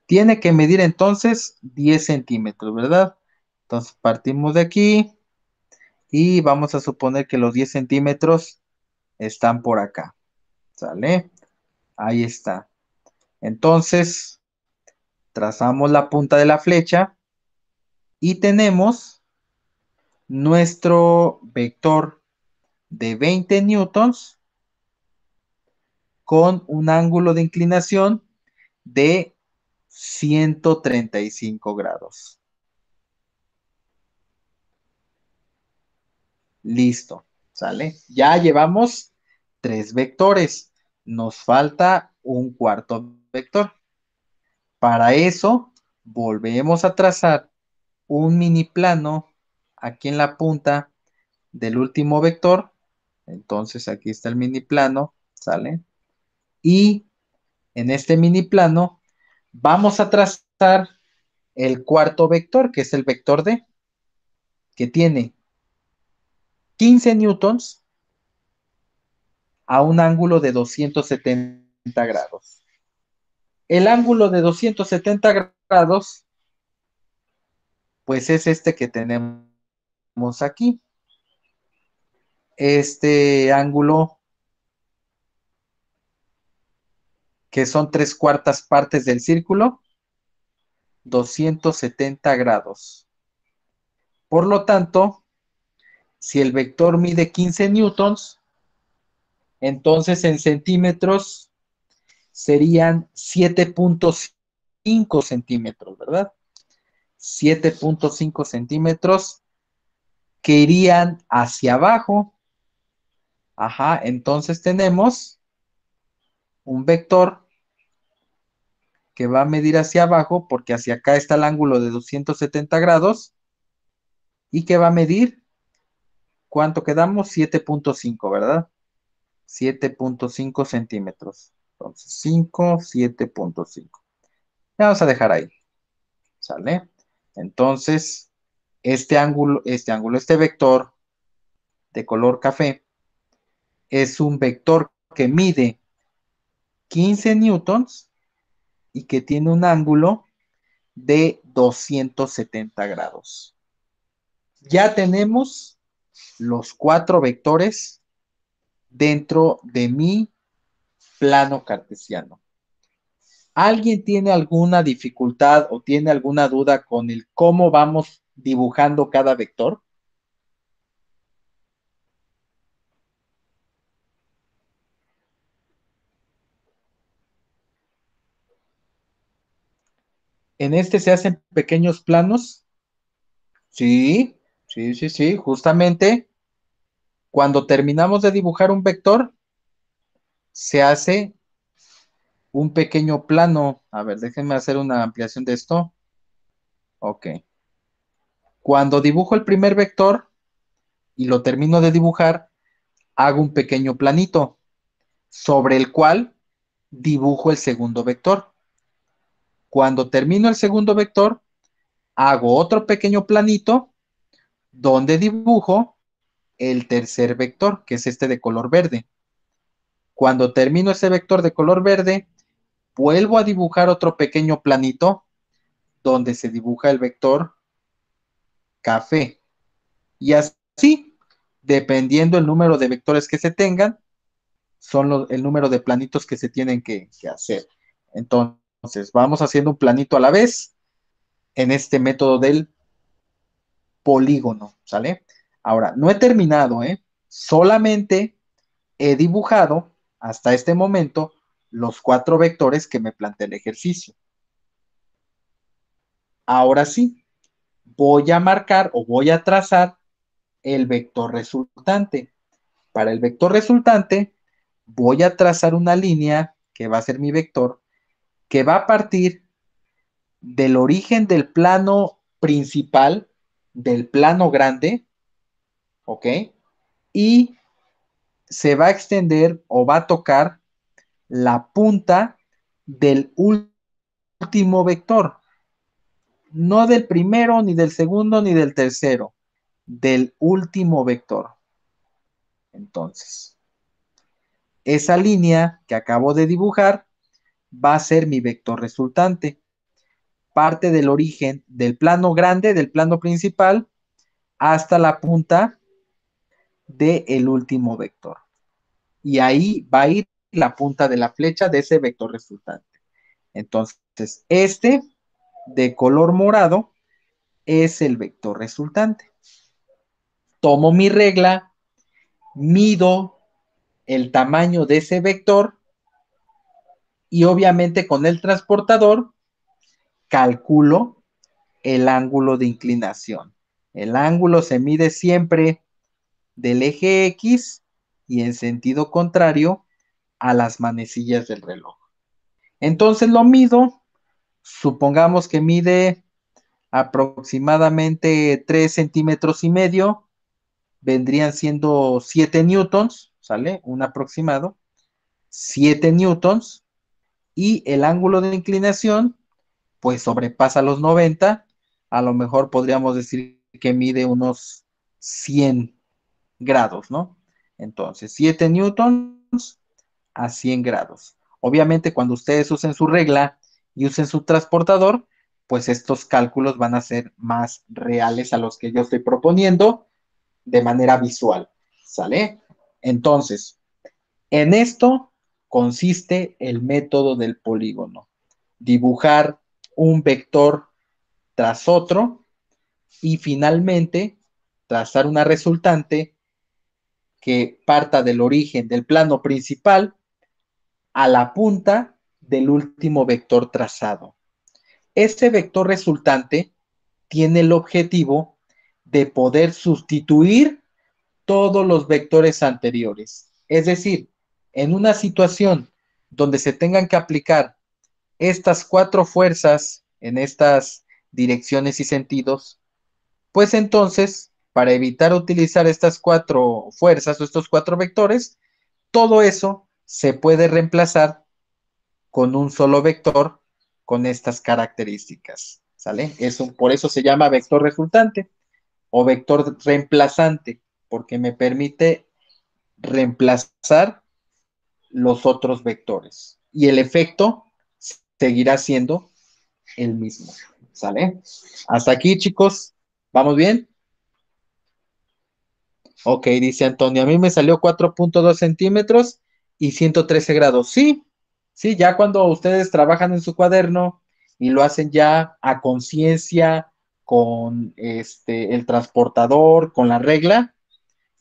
[SPEAKER 1] Tiene que medir entonces 10 centímetros, ¿verdad? Entonces partimos de aquí. Y vamos a suponer que los 10 centímetros están por acá. ¿Sale? Ahí está. Entonces, trazamos la punta de la flecha. Y tenemos nuestro vector de 20 newtons con un ángulo de inclinación de 135 grados. Listo, ¿sale? Ya llevamos tres vectores. Nos falta un cuarto vector. Para eso, volvemos a trazar un mini plano aquí en la punta del último vector, entonces aquí está el mini plano, ¿sale? Y en este mini plano vamos a trazar el cuarto vector, que es el vector D, que tiene 15 newtons a un ángulo de 270 grados. El ángulo de 270 grados, pues es este que tenemos aquí. Este ángulo, que son tres cuartas partes del círculo, 270 grados. Por lo tanto, si el vector mide 15 newtons, entonces en centímetros serían 7.5 centímetros, ¿verdad? 7.5 centímetros que irían hacia abajo. Ajá, entonces tenemos un vector que va a medir hacia abajo porque hacia acá está el ángulo de 270 grados y que va a medir, ¿cuánto quedamos? 7.5, ¿verdad? 7.5 centímetros. Entonces, 5, 7.5. Ya vamos a dejar ahí. ¿Sale? Entonces, este ángulo, este ángulo, este vector de color café es un vector que mide 15 newtons y que tiene un ángulo de 270 grados. Ya tenemos los cuatro vectores dentro de mi plano cartesiano. ¿Alguien tiene alguna dificultad o tiene alguna duda con el cómo vamos dibujando cada vector? ¿En este se hacen pequeños planos? Sí, sí, sí, sí, justamente cuando terminamos de dibujar un vector, se hace un pequeño plano. A ver, déjenme hacer una ampliación de esto. Ok. Cuando dibujo el primer vector y lo termino de dibujar, hago un pequeño planito sobre el cual dibujo el segundo vector. Cuando termino el segundo vector, hago otro pequeño planito donde dibujo el tercer vector, que es este de color verde. Cuando termino ese vector de color verde, vuelvo a dibujar otro pequeño planito donde se dibuja el vector café. Y así, dependiendo el número de vectores que se tengan, son el número de planitos que se tienen que, hacer. Entonces, vamos haciendo un planito a la vez en este método del polígono, ¿sale? Ahora, no he terminado, ¿eh? Solamente he dibujado hasta este momento los cuatro vectores que me plantea el ejercicio. Ahora sí, voy a marcar o voy a trazar el vector resultante. Para el vector resultante, voy a trazar una línea que va a ser mi vector, que va a partir del origen del plano principal, del plano grande, ¿ok? Y se va a extender o va a tocar la punta del último vector no del primero, ni del segundo, ni del tercero, del último vector. Entonces, esa línea que acabo de dibujar va a ser mi vector resultante. Parte del origen del plano grande, del plano principal, hasta la punta del último vector. Y ahí va a ir la punta de la flecha de ese vector resultante. Entonces, este de color morado es el vector resultante. Tomo mi regla, mido el tamaño de ese vector y obviamente con el transportador calculo el ángulo de inclinación. El ángulo se mide siempre del eje X y en sentido contrario a las manecillas del reloj. Entonces lo mido, supongamos que mide aproximadamente 3 centímetros y medio, vendrían siendo 7 newtons, ¿sale? Un aproximado, 7 newtons, y el ángulo de inclinación, pues sobrepasa los 90, a lo mejor podríamos decir que mide unos 100 grados, ¿no? Entonces, 7 newtons a 100 grados. Obviamente, cuando ustedes usen su regla y usen su transportador, pues estos cálculos van a ser más reales a los que yo estoy proponiendo de manera visual. ¿Sale? Entonces, en esto consiste el método del polígono. Dibujar un vector tras otro y finalmente trazar una resultante que parta del origen del plano principal a la punta del último vector trazado. Este vector resultante tiene el objetivo de poder sustituir todos los vectores anteriores. Es decir, en una situación donde se tengan que aplicar estas cuatro fuerzas en estas direcciones y sentidos, pues entonces, para evitar utilizar estas cuatro fuerzas o estos cuatro vectores, todo eso se puede reemplazar con un solo vector con estas características. ¿Sale? Es por eso se llama vector resultante o vector reemplazante, porque me permite reemplazar los otros vectores. Y el efecto seguirá siendo el mismo. ¿Sale? Hasta aquí, chicos. ¿Vamos bien? Ok, dice Antonio, a mí me salió 4.2 centímetros y 113 grados. Sí, Sí, ya cuando ustedes trabajan en su cuaderno y lo hacen ya a conciencia, con este, el transportador, con la regla,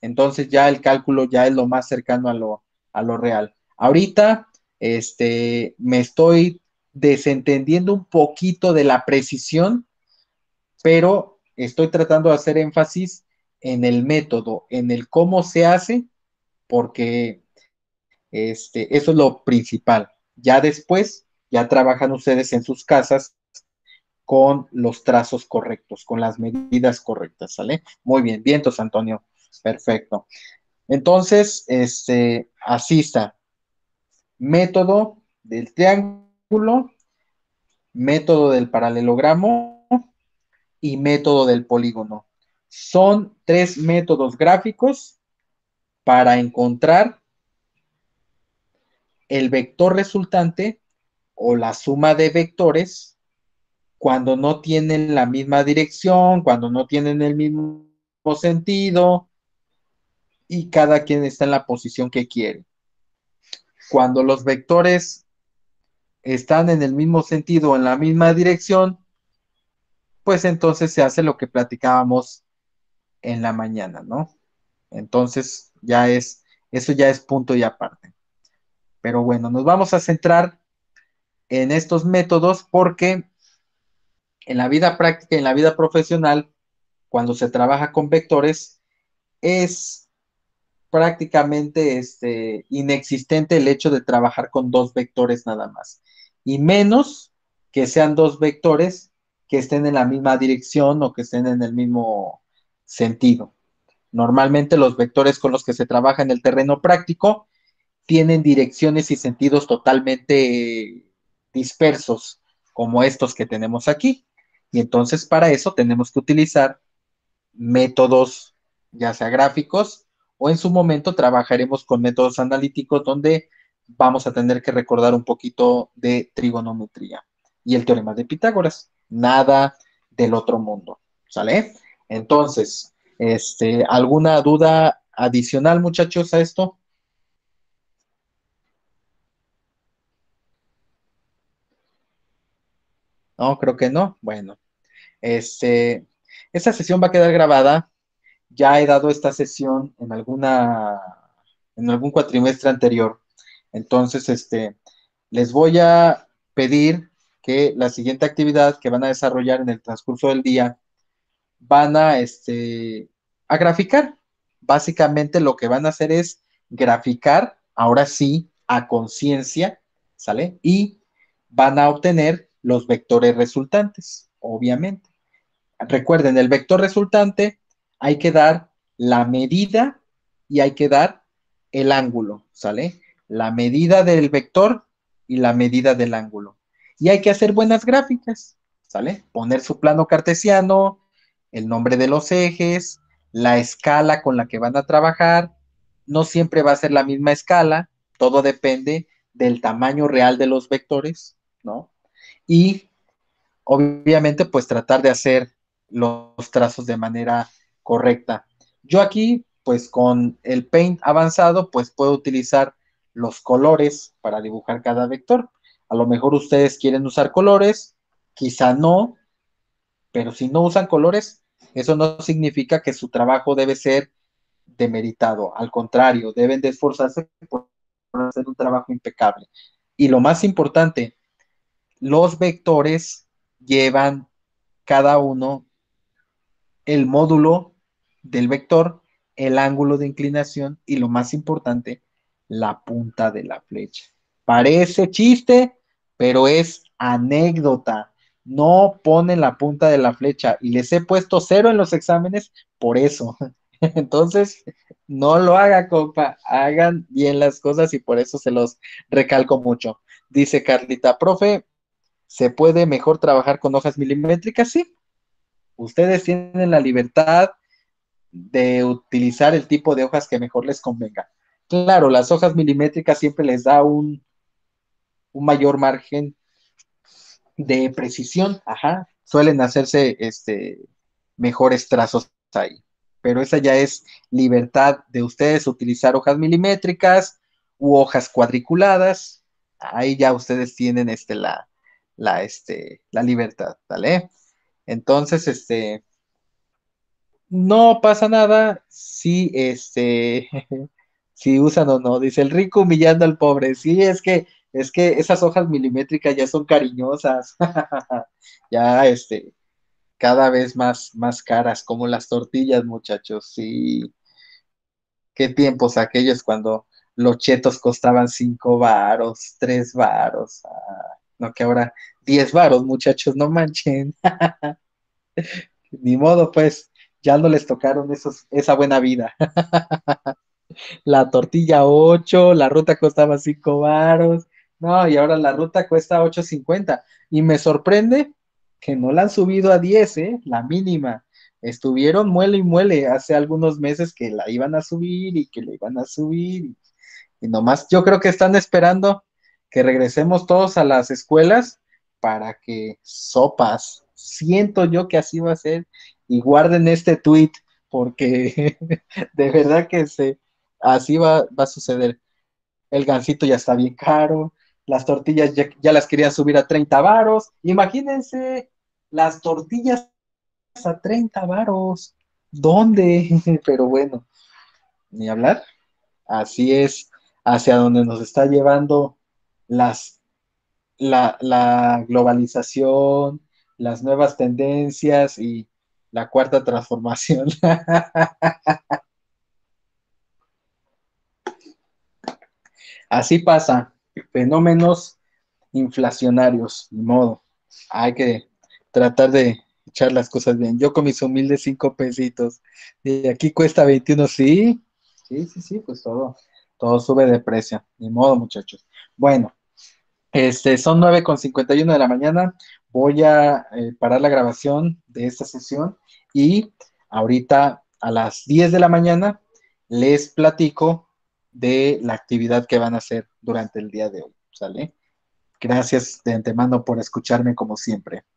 [SPEAKER 1] entonces ya el cálculo ya es lo más cercano a lo, a lo real. Ahorita este, me estoy desentendiendo un poquito de la precisión, pero estoy tratando de hacer énfasis en el método, en el cómo se hace, porque este, eso es lo principal. Ya después, ya trabajan ustedes en sus casas con los trazos correctos, con las medidas correctas, ¿sale? Muy bien, vientos, Antonio. Perfecto. Entonces, este, así está. Método del triángulo, método del paralelogramo y método del polígono. Son tres métodos gráficos para encontrar el vector resultante o la suma de vectores cuando no tienen la misma dirección, cuando no tienen el mismo sentido y cada quien está en la posición que quiere. Cuando los vectores están en el mismo sentido, en la misma dirección, pues entonces se hace lo que platicábamos en la mañana, ¿no? Entonces ya es, eso ya es punto y aparte. Pero bueno, nos vamos a centrar en estos métodos porque en la vida práctica, en la vida profesional, cuando se trabaja con vectores, es prácticamente este, inexistente el hecho de trabajar con dos vectores nada más. Y menos que sean dos vectores que estén en la misma dirección o que estén en el mismo sentido. Normalmente los vectores con los que se trabaja en el terreno práctico tienen direcciones y sentidos totalmente eh, dispersos, como estos que tenemos aquí. Y entonces para eso tenemos que utilizar métodos, ya sea gráficos, o en su momento trabajaremos con métodos analíticos donde vamos a tener que recordar un poquito de trigonometría y el teorema de Pitágoras. Nada del otro mundo, ¿sale? Entonces, este, ¿alguna duda adicional, muchachos, a esto? No, creo que no. Bueno, este, esta sesión va a quedar grabada. Ya he dado esta sesión en alguna, en algún cuatrimestre anterior. Entonces, este, les voy a pedir que la siguiente actividad que van a desarrollar en el transcurso del día van a, este, a graficar. Básicamente lo que van a hacer es graficar, ahora sí, a conciencia, ¿sale? Y van a obtener los vectores resultantes, obviamente. Recuerden, el vector resultante hay que dar la medida y hay que dar el ángulo, ¿sale? La medida del vector y la medida del ángulo. Y hay que hacer buenas gráficas, ¿sale? Poner su plano cartesiano, el nombre de los ejes, la escala con la que van a trabajar. No siempre va a ser la misma escala, todo depende del tamaño real de los vectores, ¿no? y obviamente pues tratar de hacer los trazos de manera correcta. Yo aquí pues con el paint avanzado pues puedo utilizar los colores para dibujar cada vector. A lo mejor ustedes quieren usar colores, quizá no, pero si no usan colores, eso no significa que su trabajo debe ser demeritado. Al contrario, deben de esforzarse por hacer un trabajo impecable. Y lo más importante, los vectores llevan cada uno el módulo del vector, el ángulo de inclinación y lo más importante, la punta de la flecha. Parece chiste, pero es anécdota. No ponen la punta de la flecha y les he puesto cero en los exámenes por eso. Entonces, no lo haga, compa. Hagan bien las cosas y por eso se los recalco mucho. Dice Carlita, profe, ¿Se puede mejor trabajar con hojas milimétricas? Sí. Ustedes tienen la libertad de utilizar el tipo de hojas que mejor les convenga. Claro, las hojas milimétricas siempre les da un, un mayor margen de precisión, ajá, suelen hacerse este, mejores trazos ahí. Pero esa ya es libertad de ustedes utilizar hojas milimétricas u hojas cuadriculadas. Ahí ya ustedes tienen este, la, la, este, la libertad, ¿vale? Entonces, este, no pasa nada si, este, si usan o no, dice el rico humillando al pobre, sí, es que, es que esas hojas milimétricas ya son cariñosas, ya, este, cada vez más, más caras, como las tortillas, muchachos, sí. Qué tiempos aquellos cuando los chetos costaban cinco varos, tres varos. Ah que ahora 10 varos, muchachos, no manchen. Ni modo, pues, ya no les tocaron esos, esa buena vida. la tortilla 8, la ruta costaba 5 varos, no, y ahora la ruta cuesta 8.50. Y me sorprende que no la han subido a 10, ¿eh? la mínima. Estuvieron muele y muele hace algunos meses que la iban a subir y que la iban a subir. Y nomás yo creo que están esperando que regresemos todos a las escuelas para que sopas. Siento yo que así va a ser. Y guarden este tweet porque de verdad que se, así va, a suceder. El gancito ya está bien caro, las tortillas ya, ya las querían subir a 30 varos. Imagínense las tortillas a 30 varos. ¿Dónde? Pero bueno, ni hablar. Así es hacia donde nos está llevando las, la, la globalización, las nuevas tendencias y la cuarta transformación. Así pasa, fenómenos inflacionarios, de modo. Hay que tratar de echar las cosas bien. Yo con mis humildes cinco pesitos, y aquí cuesta 21, sí, sí, sí, sí, pues todo. Todo sube de precio. Ni modo, muchachos. Bueno, este, son 9.51 de la mañana. Voy a eh, parar la grabación de esta sesión y ahorita a las 10 de la mañana les platico de la actividad que van a hacer durante el día de hoy. ¿Sale? Gracias de antemano por escucharme como siempre.